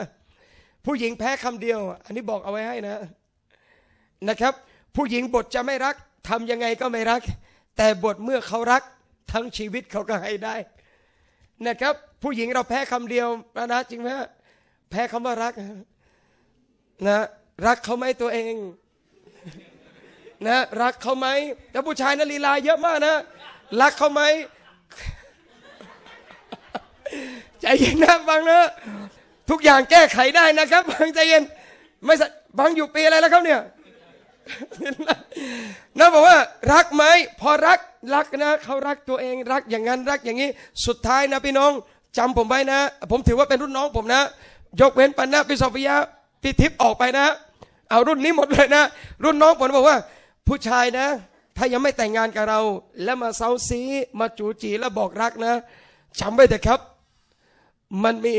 ผู้หญิงแพ้คำเดียว อันนี้บอกเอาไว้ให้นะ นะครับ ผู้หญิงบทจะไม่รัก ทํำยังไงก็ไม่รัก แต่บทเมื่อเขารัก ทั้งชีวิตเขาก็ให้ได้ นะครับ ผู้หญิงเราแพ้คำเดียวนะจริงไหมแพ้คำว่ารักนะ รักเขาไหมตัวเอง นะ รักเขาไหมแต่ผู้ชายนะลีลา เยอะมากนะ รักเขาไหมใจเย็นนะฟังนะทุกอย่างแก้ไขได้นะครับฟังใจเย็น ไม่บังอยู่ปีอะไรแล้วครับเนี่ยนะบอกว่า รักไหมพอรักรักนะเขารักตัวเอง รักอย่างนั้นรักอย่างนี้ สุดท้ายนะพี่น้อง จำผมไว้นะ ผมถือว่าเป็นรุ่นน้องผมนะ ยกเว้นปันนะพิสอฟิยาพี่ทิพย์ออกไปนะ เอารุ่นนี้หมดเลยนะ รุ่นน้องผมบอกว่า ผู้ชายนะถ้ายังไม่แต่งงานกับเรา แล้วมาเซาซีมาจูจีแล้วบอกรักนะจำไว้เถอะครับ มันมี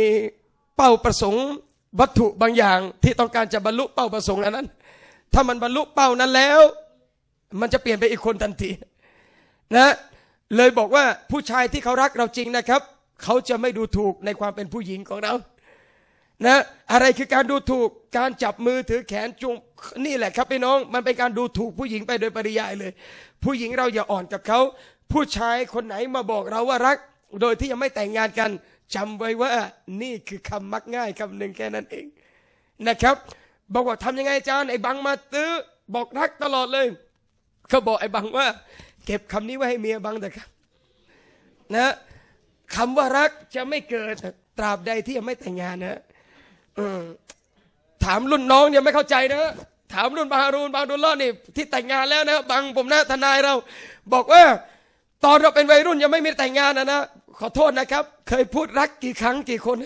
เป้าประสงค์ วัตถุบางอย่าง ที่ต้องการจะบรรลุเป้าประสงค์นั้น ถ้ามันบรรลุเป้านั้นแล้ว มันจะเปลี่ยนไปอีกคนทันที นะ เลยบอกว่าผู้ชายที่เขารักเราจริงนะครับเขาจะไม่ดูถูกในความเป็นผู้หญิงของเรานะอะไรคือการดูถูกการจับมือถือแขนจุงนี่แหละครับพี่น้อง มันเป็นการดูถูกผู้หญิงไปโดยปริยายเลย ผู้หญิงเราอย่าอ่อนกับเขาผู้ชายคนไหนมาบอกเราว่ารัก โดยที่ยังไม่แต่งงานกันจำไว้ว่านี่คือคำมักง่ายคำหนึ่งแค่นั้นเองนะครับ บอกว่าทำยังไงจา์ไอ้บังมาตื้อบอกรักตลอดเลยเขาบอกไอ้บังว่า เก็บคำนี้ไว้ให้เมียบังเถอะครับ นะคำว่ารักจะไม่เกิดตราบใดที่ยังไม่แต่งงานนะถามรุ่นน้องเนี่ยไม่เข้าใจนะ ถามรุ่นบาฮารูนบาฮารนล่อนี่ที่แต่งงานแล้วนะบางผมนะทนายเรา บอกว่าตอนเราเป็นวัยรุ่นยังไม่มีแต่งงานนะนะขอโทษนะครับ เคยพูดรักกี่ครั้งกี่คน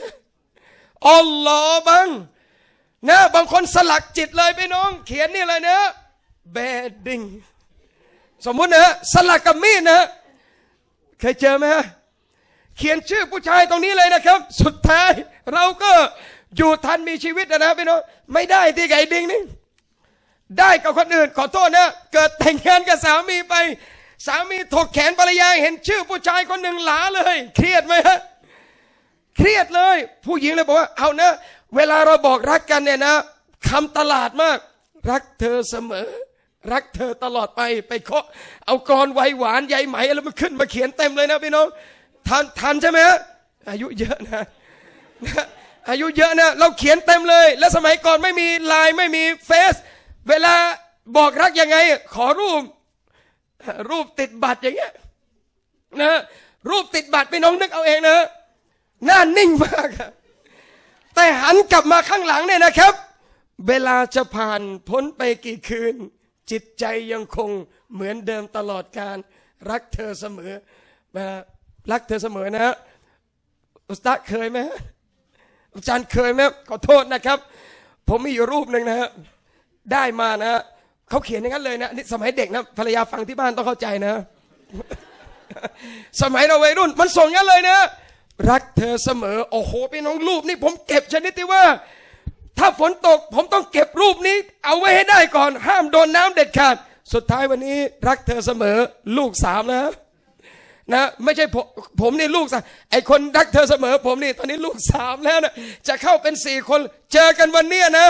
อัลลอฮ์บังนะบางคนสลักจิตเลยพี่น้อง เขียนนี่เลยนะแบดดิ้งสมมุตินะสลักกับมีดนะเคยเจอไหมฮะเขียนชื่อผู้ชายตรงนี้เลยนะครับ สุดท้ายเราก็อยู่ทันมีชีวิตนะพี่น้องไม่ได้ที่ไก่ดิงนี่ได้กับคนอื่นขอโทษนะเกิดแต่งงานกับสามีไป สามีถกแขนภรรยาเห็นชื่อผู้ชายคนหนึ่งหลาเลย เครียดไหมฮะเครียดเลย ผู้หญิงเลยบอกว่าเอานะ เวลาเราบอกรักกันเนี่ยนะคำตลาดมาก รักเธอเสมอ รักเธอตลอดไป ไปเคาะเอากรอนไวหวานใยไหมอะไรมันขึ้นมาเขียนเต็มเลยนะพี่น้องทันทันใช่ไหมอายุเยอะนะอายุเยอะนะเราเขียนเต็มเลย และสมัยก่อนไม่มีไลน์ไม่มีเฟซเวลาบอกรักยังไง ขอรูป รูปติดบัตรอย่างเงี้ยนะรูปติดบัตรไปน้องนึกเอาเองนะ หน้านิ่งมาก แต่หันกลับมาข้างหลังเนี่ยนะครับ เวลาจะผ่านพ้นไปกี่คืน จิตใจยังคงเหมือนเดิมตลอดการ รักเธอเสมอนะรักเธอเสมอนะอุสตาเคยไหมอาจารย์เคยไหมขอโทษนะครับ ผมมีอยู่รูปหนึ่งนะฮะได้มานะ เขาเขียนอย่างนั้นเลย นะนี่สมัยเด็กนะภรรยาฟังที่บ้านต้องเข้าใจนะ สมัยเราวัยรุ่นมันส่งงั้นเลยนะ รักเธอเสมอ โอ้โหพี่น้องรูปนี่ผมเก็บชนิดที่ว่า ถ้าฝนตก ผมต้องเก็บรูปนี้เอาไว้ให้ได้ก่อน ห้ามโดนน้ำเด็ดขาด สุดท้ายวันนี้ รักเธอเสมอลูกสามนะนะไม่ใช่ผมผมนี่ลูกสาไอคนรักเธอเสมอผมนี่ตอนนี้ลูกสามแล้วนะจะเข้าเป็นสี่คนเจอกันวันเนี้ยนะ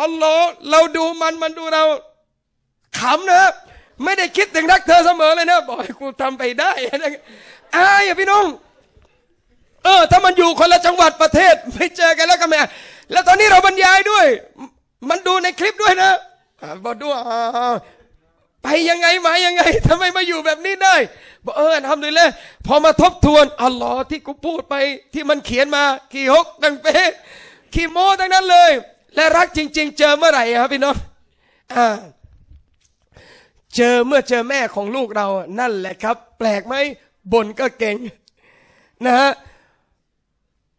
อัลลอฮ์เราดูมันมันดูเราขำนะไม่ได้คิดถึงรักเธอเสมอเลยนะบอกให้กูทำไปได้นะอายพี่น้องเออถ้ามันอยู่คนละจังหวัดประเทศ ไม่เจอกันแล้วก็แม่แล้วตอนนี้เราบรรยายด้วย มันดูในคลิปด้วยนะบอกด้วยไปยังไงมายังไงทำไมมาอยู่แบบนี้ได้บอกเออทำดีและพอมาทบทวนอ๋ลอที่กูพูดไป ที่มันเขียนมากี่ฮกตังเป๊ขี้โม้ตั้งนั้นเลย และรักจริง ๆ เจอเมื่อไหร่ครับพี่น้องอ่าเจอเมื่อเจอแม่ของลูกเรานั่นแหละครับ แปลกไหมบ่นก็เก่ง นะฮะ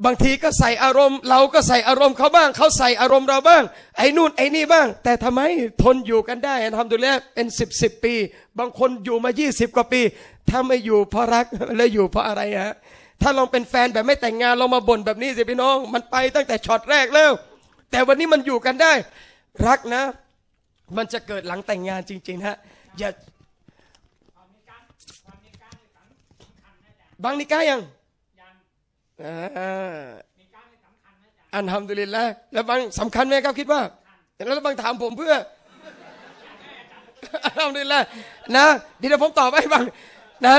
บางทีก็ใส่อารมณ์ เราก็ใส่อารมณ์เขาบ้างเขาใส่อารมณ์เราบ้าง ไอ้นู่นไอ้นี่ บ้าง แต่ทำไมทนอยู่กันได้ทำดูแลเป็นสิบสิบปี บางคนอยู่มายี่สิบกว่าปีถ้าไม่อยู่เพราะรักแล้วอยู่เพราะอะไรฮะถ้าลองเป็นแฟนแบบไม่แต่งงานลองมาบ่นแบบนี้สิพี่น้อง มันไปตั้งแต่ช็อตแรกแล้ว แต่วันนี้มันอยู่กันได้ รักนะ มันจะเกิดหลังแต่งงานจริงๆฮะอย่าบางนิกายังอันทำตุลินแล้วแล้วบางสำคัญไหมครับคิดว่าแล้วบางถามผมเพื่ออันทำตุลินแล้วนะเดี๋ยวผมตอบให้บางนะ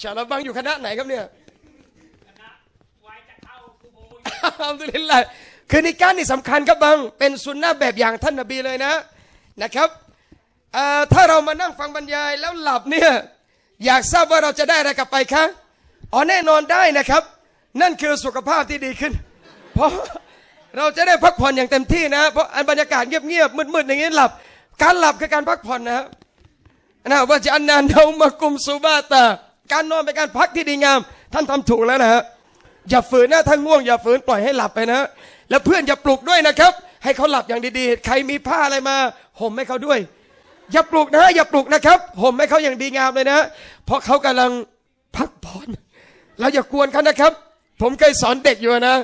ชาลบางอยู่คณะไหนครับเนี่ยอัดุลิล้วคือนิการนี่สำคัญครับบางเป็นสุนนะแบบอย่างท่านนบีเลยนะ นะครับถ้าเรามานั่งฟังบรรยายแล้วหลับเนี่ยอยากทราบว่าเราจะได้อะไรกลับไปคะอ๋อแน่นอนได้นะครับ นั่นคือสุขภาพที่ดีขึ้น เพราะเราจะได้พักผ่อนอย่างเต็มที่นะ เพราะอันบรรยากาศเงียบๆมืดๆอย่างนี้หลับการหลับคือการพักผ่อนนะครับนะว่าจะอันนานเดามากุมสุบาตาการนอนเป็นการพักที่ดีงาม ท่านทำถูกแล้วนะฮะอย่าฝืนนะท้าง่วงอย่าฝืนปล่อยให้หลับไปนะแล้วเพื่อนอย่าปลุกด้วยนะครับ ให้เขาหลับอย่างดีๆ ใครมีผ้าอะไรมาห่มให้เขาด้วย อย่าปลุกนะ อย่าปลุกนะครับห่มให้เขาอย่างดีงามเลยนะ เพราะเขากำลังพักผ่อนเราอย่ากวนเขานะครับ ผมเคยสอนเด็กอยู่นะ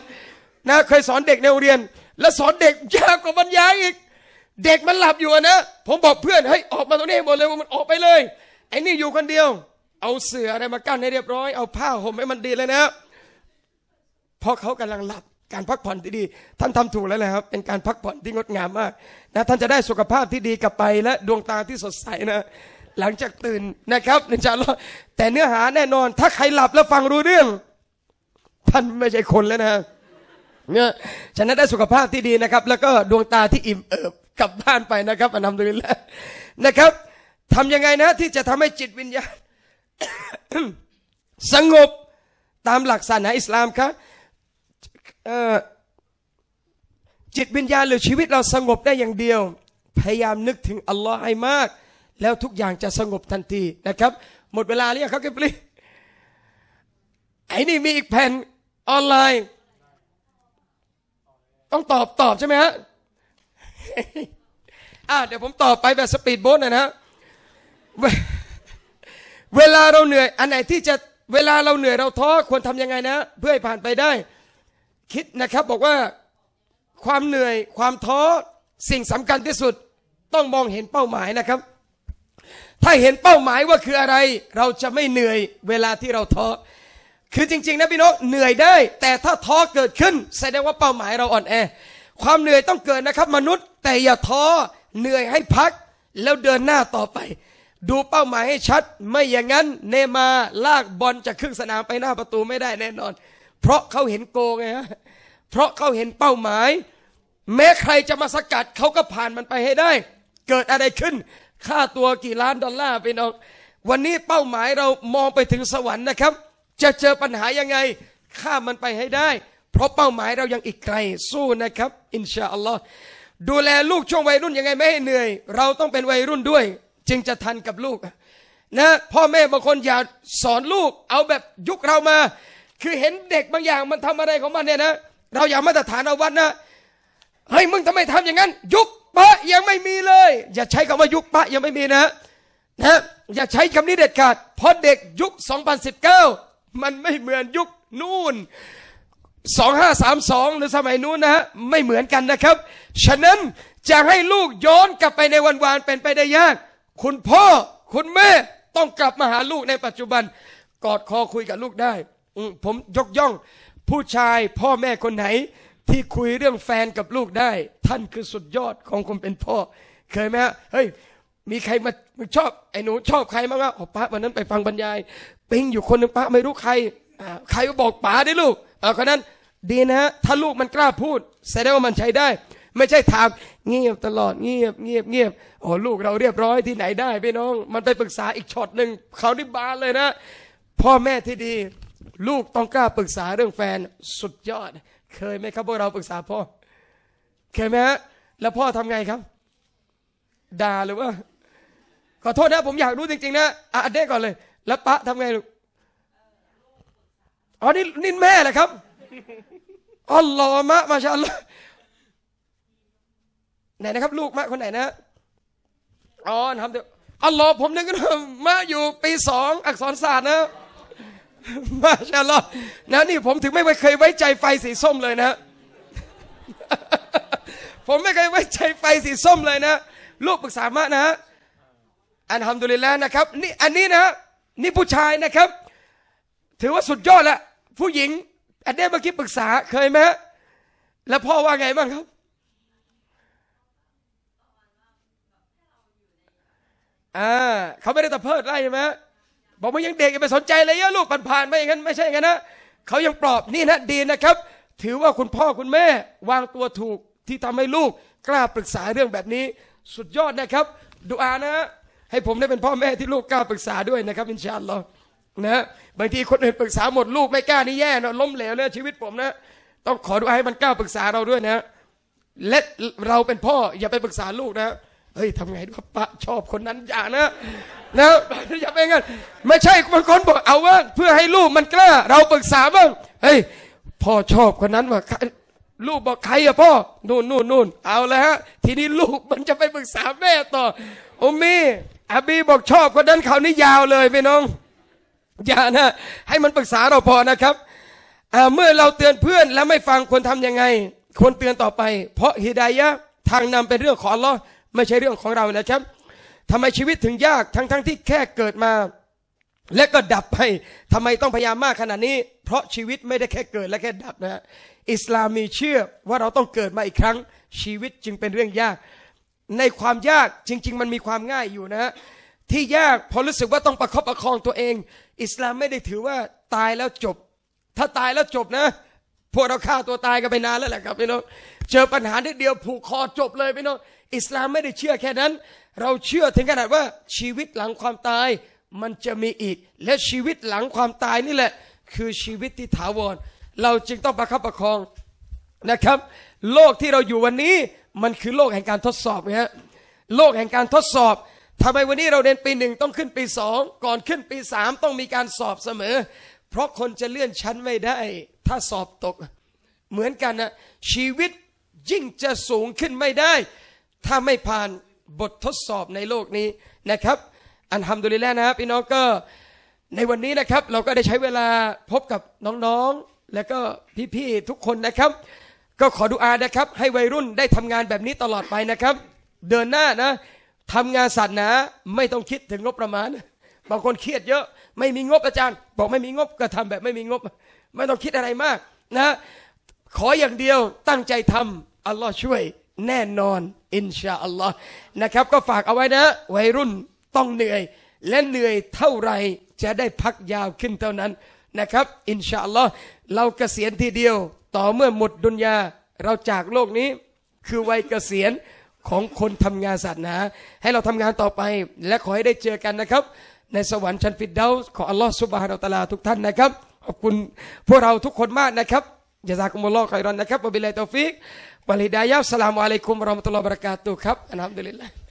นะ เคยสอนเด็กในโรงเรียน แล้วสอนเด็กยากกว่าบรรยายอีกเด็กมันหลับอยู่นะ ผมบอกเพื่อนเฮ้ยออกมาตรงนี้หมดเลยว่ามันออกไปเลยไอ้นี่อยู่คนเดียว เอาเสื่ออะไรมากั้นให้เรียบร้อยเอาผ้าห่มให้มันดีเลยนะพราะเขากำลังหลับการพักผ่อนที่ดี ท่านทำถูกแล้วนะครับ เป็นการพักผ่อนที่งดงามมากนะท่านจะได้สุขภาพที่ดีกลับไปและดวงตาที่สดใสนะหลังจากตื่นนะครับในชาลอแต่เนื้อหาแน่นอน ถ้าใครหลับแล้วฟังรู้เรื่องท่านไม่ใช่คนแล้วนะเนี่ยฉะนั้นได้สุขภาพที่ดีนะครับ แล้วก็ดวงตาที่อิ่มเอิบกลับบ้านไปนะครับอันามดุลแล้วนะครับทำยังไงนะที่จะทำให้จิตวิญญาณสงบตามหลักศาสนาอิสลามครับจิตวิญญาณหรือชีวิตเราสงบได้อย่างเดียว พยายามนึกถึงอัลลอฮ์ให้มากแล้วทุกอย่างจะสงบทันทีนะครับ หมดเวลาเรียกครับก็บลิไอ้นี่มีอีกแผ่นออนไลน์ ต้องตอบตอบใช่ไหมฮะอ่าเดี๋ยวผมตอบไปแบบสปีดโบ๊ทนะฮะเวลาเราเหนื่อย อันไหนที่จะเวลาเราเหนื่อยเราท้อควรทำยังไงนะ เพื่อให้ผ่านไปได้ คิดนะครับบอกว่าความเหนื่อยความท้อ สิ่งสำคัญที่สุด ต้องมองเห็นเป้าหมายนะครับถ้าเห็นเป้าหมายว่าคืออะไรเราจะไม่เหนื่อยเวลาที่เราท้อ คือจริงๆนะพี่น้องเหนื่อยได้ แต่ถ้าท้อเกิดขึ้น แสดงว่าเป้าหมายเราอ่อนแอ ความเหนื่อยต้องเกิดนะครับ มนุษย์ แต่อย่าท้อเหนื่อยให้พักแล้วเดินหน้าต่อไป ดูเป้าหมายให้ชัด ไม่อย่างนั้น เนมา ลากบอลจากครึ่งสนามไปหน้าประตูไม่ได้แน่นอน เพราะเขาเห็นโกงไงฮะเพราะเขาเห็นเป้าหมาย แม้ใครจะมาสกัดเขาก็ผ่านมันไปให้ได้ เกิดอะไรขึ้นค่าตัวกี่ล้านดอลลาร์ไปน้องวันนี้เป้าหมายเรามองไปถึงสวรรค์นะครับ จะเจอปัญหายังไงข้ามันไปให้ได้ เพราะเป้าหมายเรายังอีกไกลสู้นะครับ อินชาอัลลอฮ์ดูแลลูกช่วงวัยรุ่นยังไงไม่ให้เหนื่อย เราต้องเป็นวัยรุ่นด้วย จึงจะทันกับลูกนะพ่อแม่บางคนอย่าสอนลูกเอาแบบยุคเรามา คือเห็นเด็กบางอย่างมันทำอะไรของมันเนี่ยนะ เราอย่ามาตรฐานเอาวัดนะเฮ้ยมึงทำไมทำอย่างนั้น ยุคปะยังไม่มีเลย อย่าใช้คำว่ายุคปะยังไม่มีนะนะอย่าใช้คำนี้เด็ดขาดเพราะเด็กยุค 2019 มันไม่เหมือนยุคนู่น 2532 หรือสมัยนู้นนะฮะไม่เหมือนกันนะครับ ฉะนั้นจะให้ลูกย้อนกลับไปในวันวานเป็นไปได้ยาก คุณพ่อคุณแม่ต้องกลับมาหาลูกในปัจจุบัน กอดคอคุยกับลูกได้ ผมยกย่องผู้ชายพ่อแม่คนไหนที่คุยเรื่องแฟนกับลูกได้ ท่านคือสุดยอดของคนเป็นพ่อ เคยไหมฮะเฮ้ย มีใครมาชอบไอ้หนูชอบใครบ้างอ่ะป้าวันนั้นไปฟังบรรยาย ปิงอยู่คนหนึ่งป้าไม่รู้ใคร ใครก็บอกป๋าได้ลูกเออาคนนั้นดีนะฮะถ้าลูกมันกล้าพูด แสดงว่ามันใช้ได้ ไม่ใช่ถามเงียบตลอดเงียบเงียบเงียบโอ้ลูกเราเรียบร้อยที่ไหนได้พี่น้อง มันไปปรึกษาอีกช็อตหนึ่งเขาดิบานเลยนะ พ่อแม่ที่ดี ลูกต้องกล้าปรึกษาเรื่องแฟนสุดยอดเคยไหมครับพวกเราปรึกษาพ่อเคยไหมฮะแล้วพ่อทำไงครับ ด่าหรือว่า ขอโทษนะ ผมอยากรู้จริงๆนะอ่ะเด้ก่อนเลย แล้วปะทำไงลูกอ๋อนี่นี่แม่แหละครับอัลลอฮ์มะมาชาอัลลอฮ์ไหนนะครับ ลูกมะคนไหนนะอ๋อทำเดี๋ยวอัลลอฮ์ผมนึกว่ามาอยู่ปีสองอักษรศาสตร์นะมาชาลอดนะนี่ผมถึงไม่เคยไว้ใจไฟสีส้มเลยนะ ผมไม่เคยไว้ใจไฟสีส้มเลยนะ ลูกปรึกษามะนะ อันทำดุลิแล้วนะครับนี่อันนี้นะ นี่ผู้ชายนะครับ ถือว่าสุดยอดละผู้หญิง อันนี้เมื่อกี้ปรึกษาเคยไหมแล้วพ่อว่าไงบ้างครับอ่าเขาไม่ได้ตะเพิดไล่ใช่ไหมบอกว่ายังเด็กอย่าไปสนใจเลยเยอะลูกผ่านๆไปอย่างนั้นไม่ใช่อย่างนั้นนะ เขายังปลอบนี่นะดีนะครับ ถือว่าคุณพ่อคุณแม่วางตัวถูกที่ทำให้ลูกกล้าปรึกษาเรื่องแบบนี้ สุดยอดนะครับ ดูอานะให้ผมได้เป็นพ่อแม่ที่ลูกกล้าปรึกษาด้วยนะครับอินชาอัลลอฮ์นะบางที คนอื่นปรึกษาหมดลูกไม่กล้านี่แย่นะล้มเหลวเลยชีวิตผมนะ ต้องขอดูอาให้มันกล้าปรึกษาเราด้วยนะและเราเป็นพ่ออย่าไปปรึกษาลูกนะเฮ้ยทำไงดูปะชอบคนนั้นอย่านะนะอย่าไปงั้น ไม่ใช่บางคนบอกเอาว่าเพื่อให้ลูกมันกล้าเราปรึกษาบ้างเฮ้ยพ่อชอบคนนั้นว่าลูกบอกใครอะพ่อนู่นนู่นนู่นเอาแล้วฮะทีนี้ลูกมันจะไปปรึกษาแม่ต่อโอมี่อาบีบอกชอบคนนั้นเขานี่ยาวเลยพี่น้อง อย่านะ ให้มันปรึกษาเราพอนะครับเมื่อเราเตือนเพื่อน แล้วไม่ฟังควรทำยังไงควรเตือนต่อไป เพราะฮิดายะทางนำเป็นเรื่องของเราไม่ใช่เรื่องของเราแล้วครับทำไมชีวิตถึงยากทั้งๆทที่แค่เกิดมา และก็ดับไปทำไมต้องพยายามมากขนาดนี้ เพราะชีวิตไม่ได้แค่เกิดและแค่ดับนะอิสลามมีเชื่อว่าเราต้องเกิดมาอีกครั้ง ชีวิตจึงเป็นเรื่องยาก ในความยากจริง ๆ มันมีความง่ายอยู่นะฮะที่ยากพอรู้สึกว่าต้องประคบประคองตัวเอง อิสลามไม่ได้ถือว่าตายแล้วจบ ถ้าตายแล้วจบนะ พวกเราฆ่าตัวตายกันไปนานแล้วแหละครับพี่น้องเจอปัญหาทีเดียวผูกคอจบเลยพี่น้องอิสลาม ไม่ได้เชื่อแค่นั้น เราเชื่อถึงขนาดว่าชีวิตหลังความตายมันจะมีอีก และชีวิตหลังความตายนี่แหละ คือชีวิตที่ถาวร เราจึงต้องประคับประคองนะครับ โลกที่เราอยู่วันนี้มันคือโลกแห่งการทดสอบนะฮะ โลกแห่งการทดสอบทำไมวันนี้เราเรียนปีหนึ่งต้องขึ้นปีสอง ก่อนขึ้นปีสามต้องมีการสอบเสมอ เพราะคนจะเลื่อนชั้นไม่ได้ ถ้าสอบตก เหมือนกันนะชีวิตยิ่งจะสูงขึ้นไม่ได้ถ้าไม่ผ่านบททดสอบในโลกนี้นะครับ อันทำดูลิแล้วนะครับ พี่น้องก็ในวันนี้นะครับ เราก็ได้ใช้เวลาพบกับน้องๆ และก็พี่ๆทุกคนนะครับ ก็ขอดูอานะครับ ให้วัยรุ่นได้ทำงานแบบนี้ตลอดไปนะครับ เดินหน้านะทำงานสัตว์นะไม่ต้องคิดถึงงบประมาณ บางคนเครียดเยอะไม่มีงบอาจารย์บอกไม่มีงบก็ทำแบบไม่มีงบ ไม่ต้องคิดอะไรมากนะ ขออย่างเดียวตั้งใจทำอัลลอฮ์ช่วยแน่นอนอินชาอัลลอฮ์นะครับก็ฝากเอาไว้นะ วัยรุ่นต้องเหนื่อย และเหนื่อยเท่าไรจะได้พักยาวขึ้นเท่านั้นนะครับอินชาอัลลอฮ์เราเกษียณทีเดียวต่อเมื่อหมดดุนยาเราจากโลกนี้คือวัยเกษียณของคนทำงานศาสนาให้เราทำงานต่อไปและขอให้ได้เจอกันนะครับ ในสวรรค์ชั้นฟิดเดาของอัลลอฮ์สุบฮานาตะลาทุกท่านนะครับขอบคุณพวกเราทุกคนมากนะครับ Jazakumullah khairan lakab. Ya, Wabillahi taufik. Wal hidayah. Assalamualaikum warahmatullahi Alhamdulillah.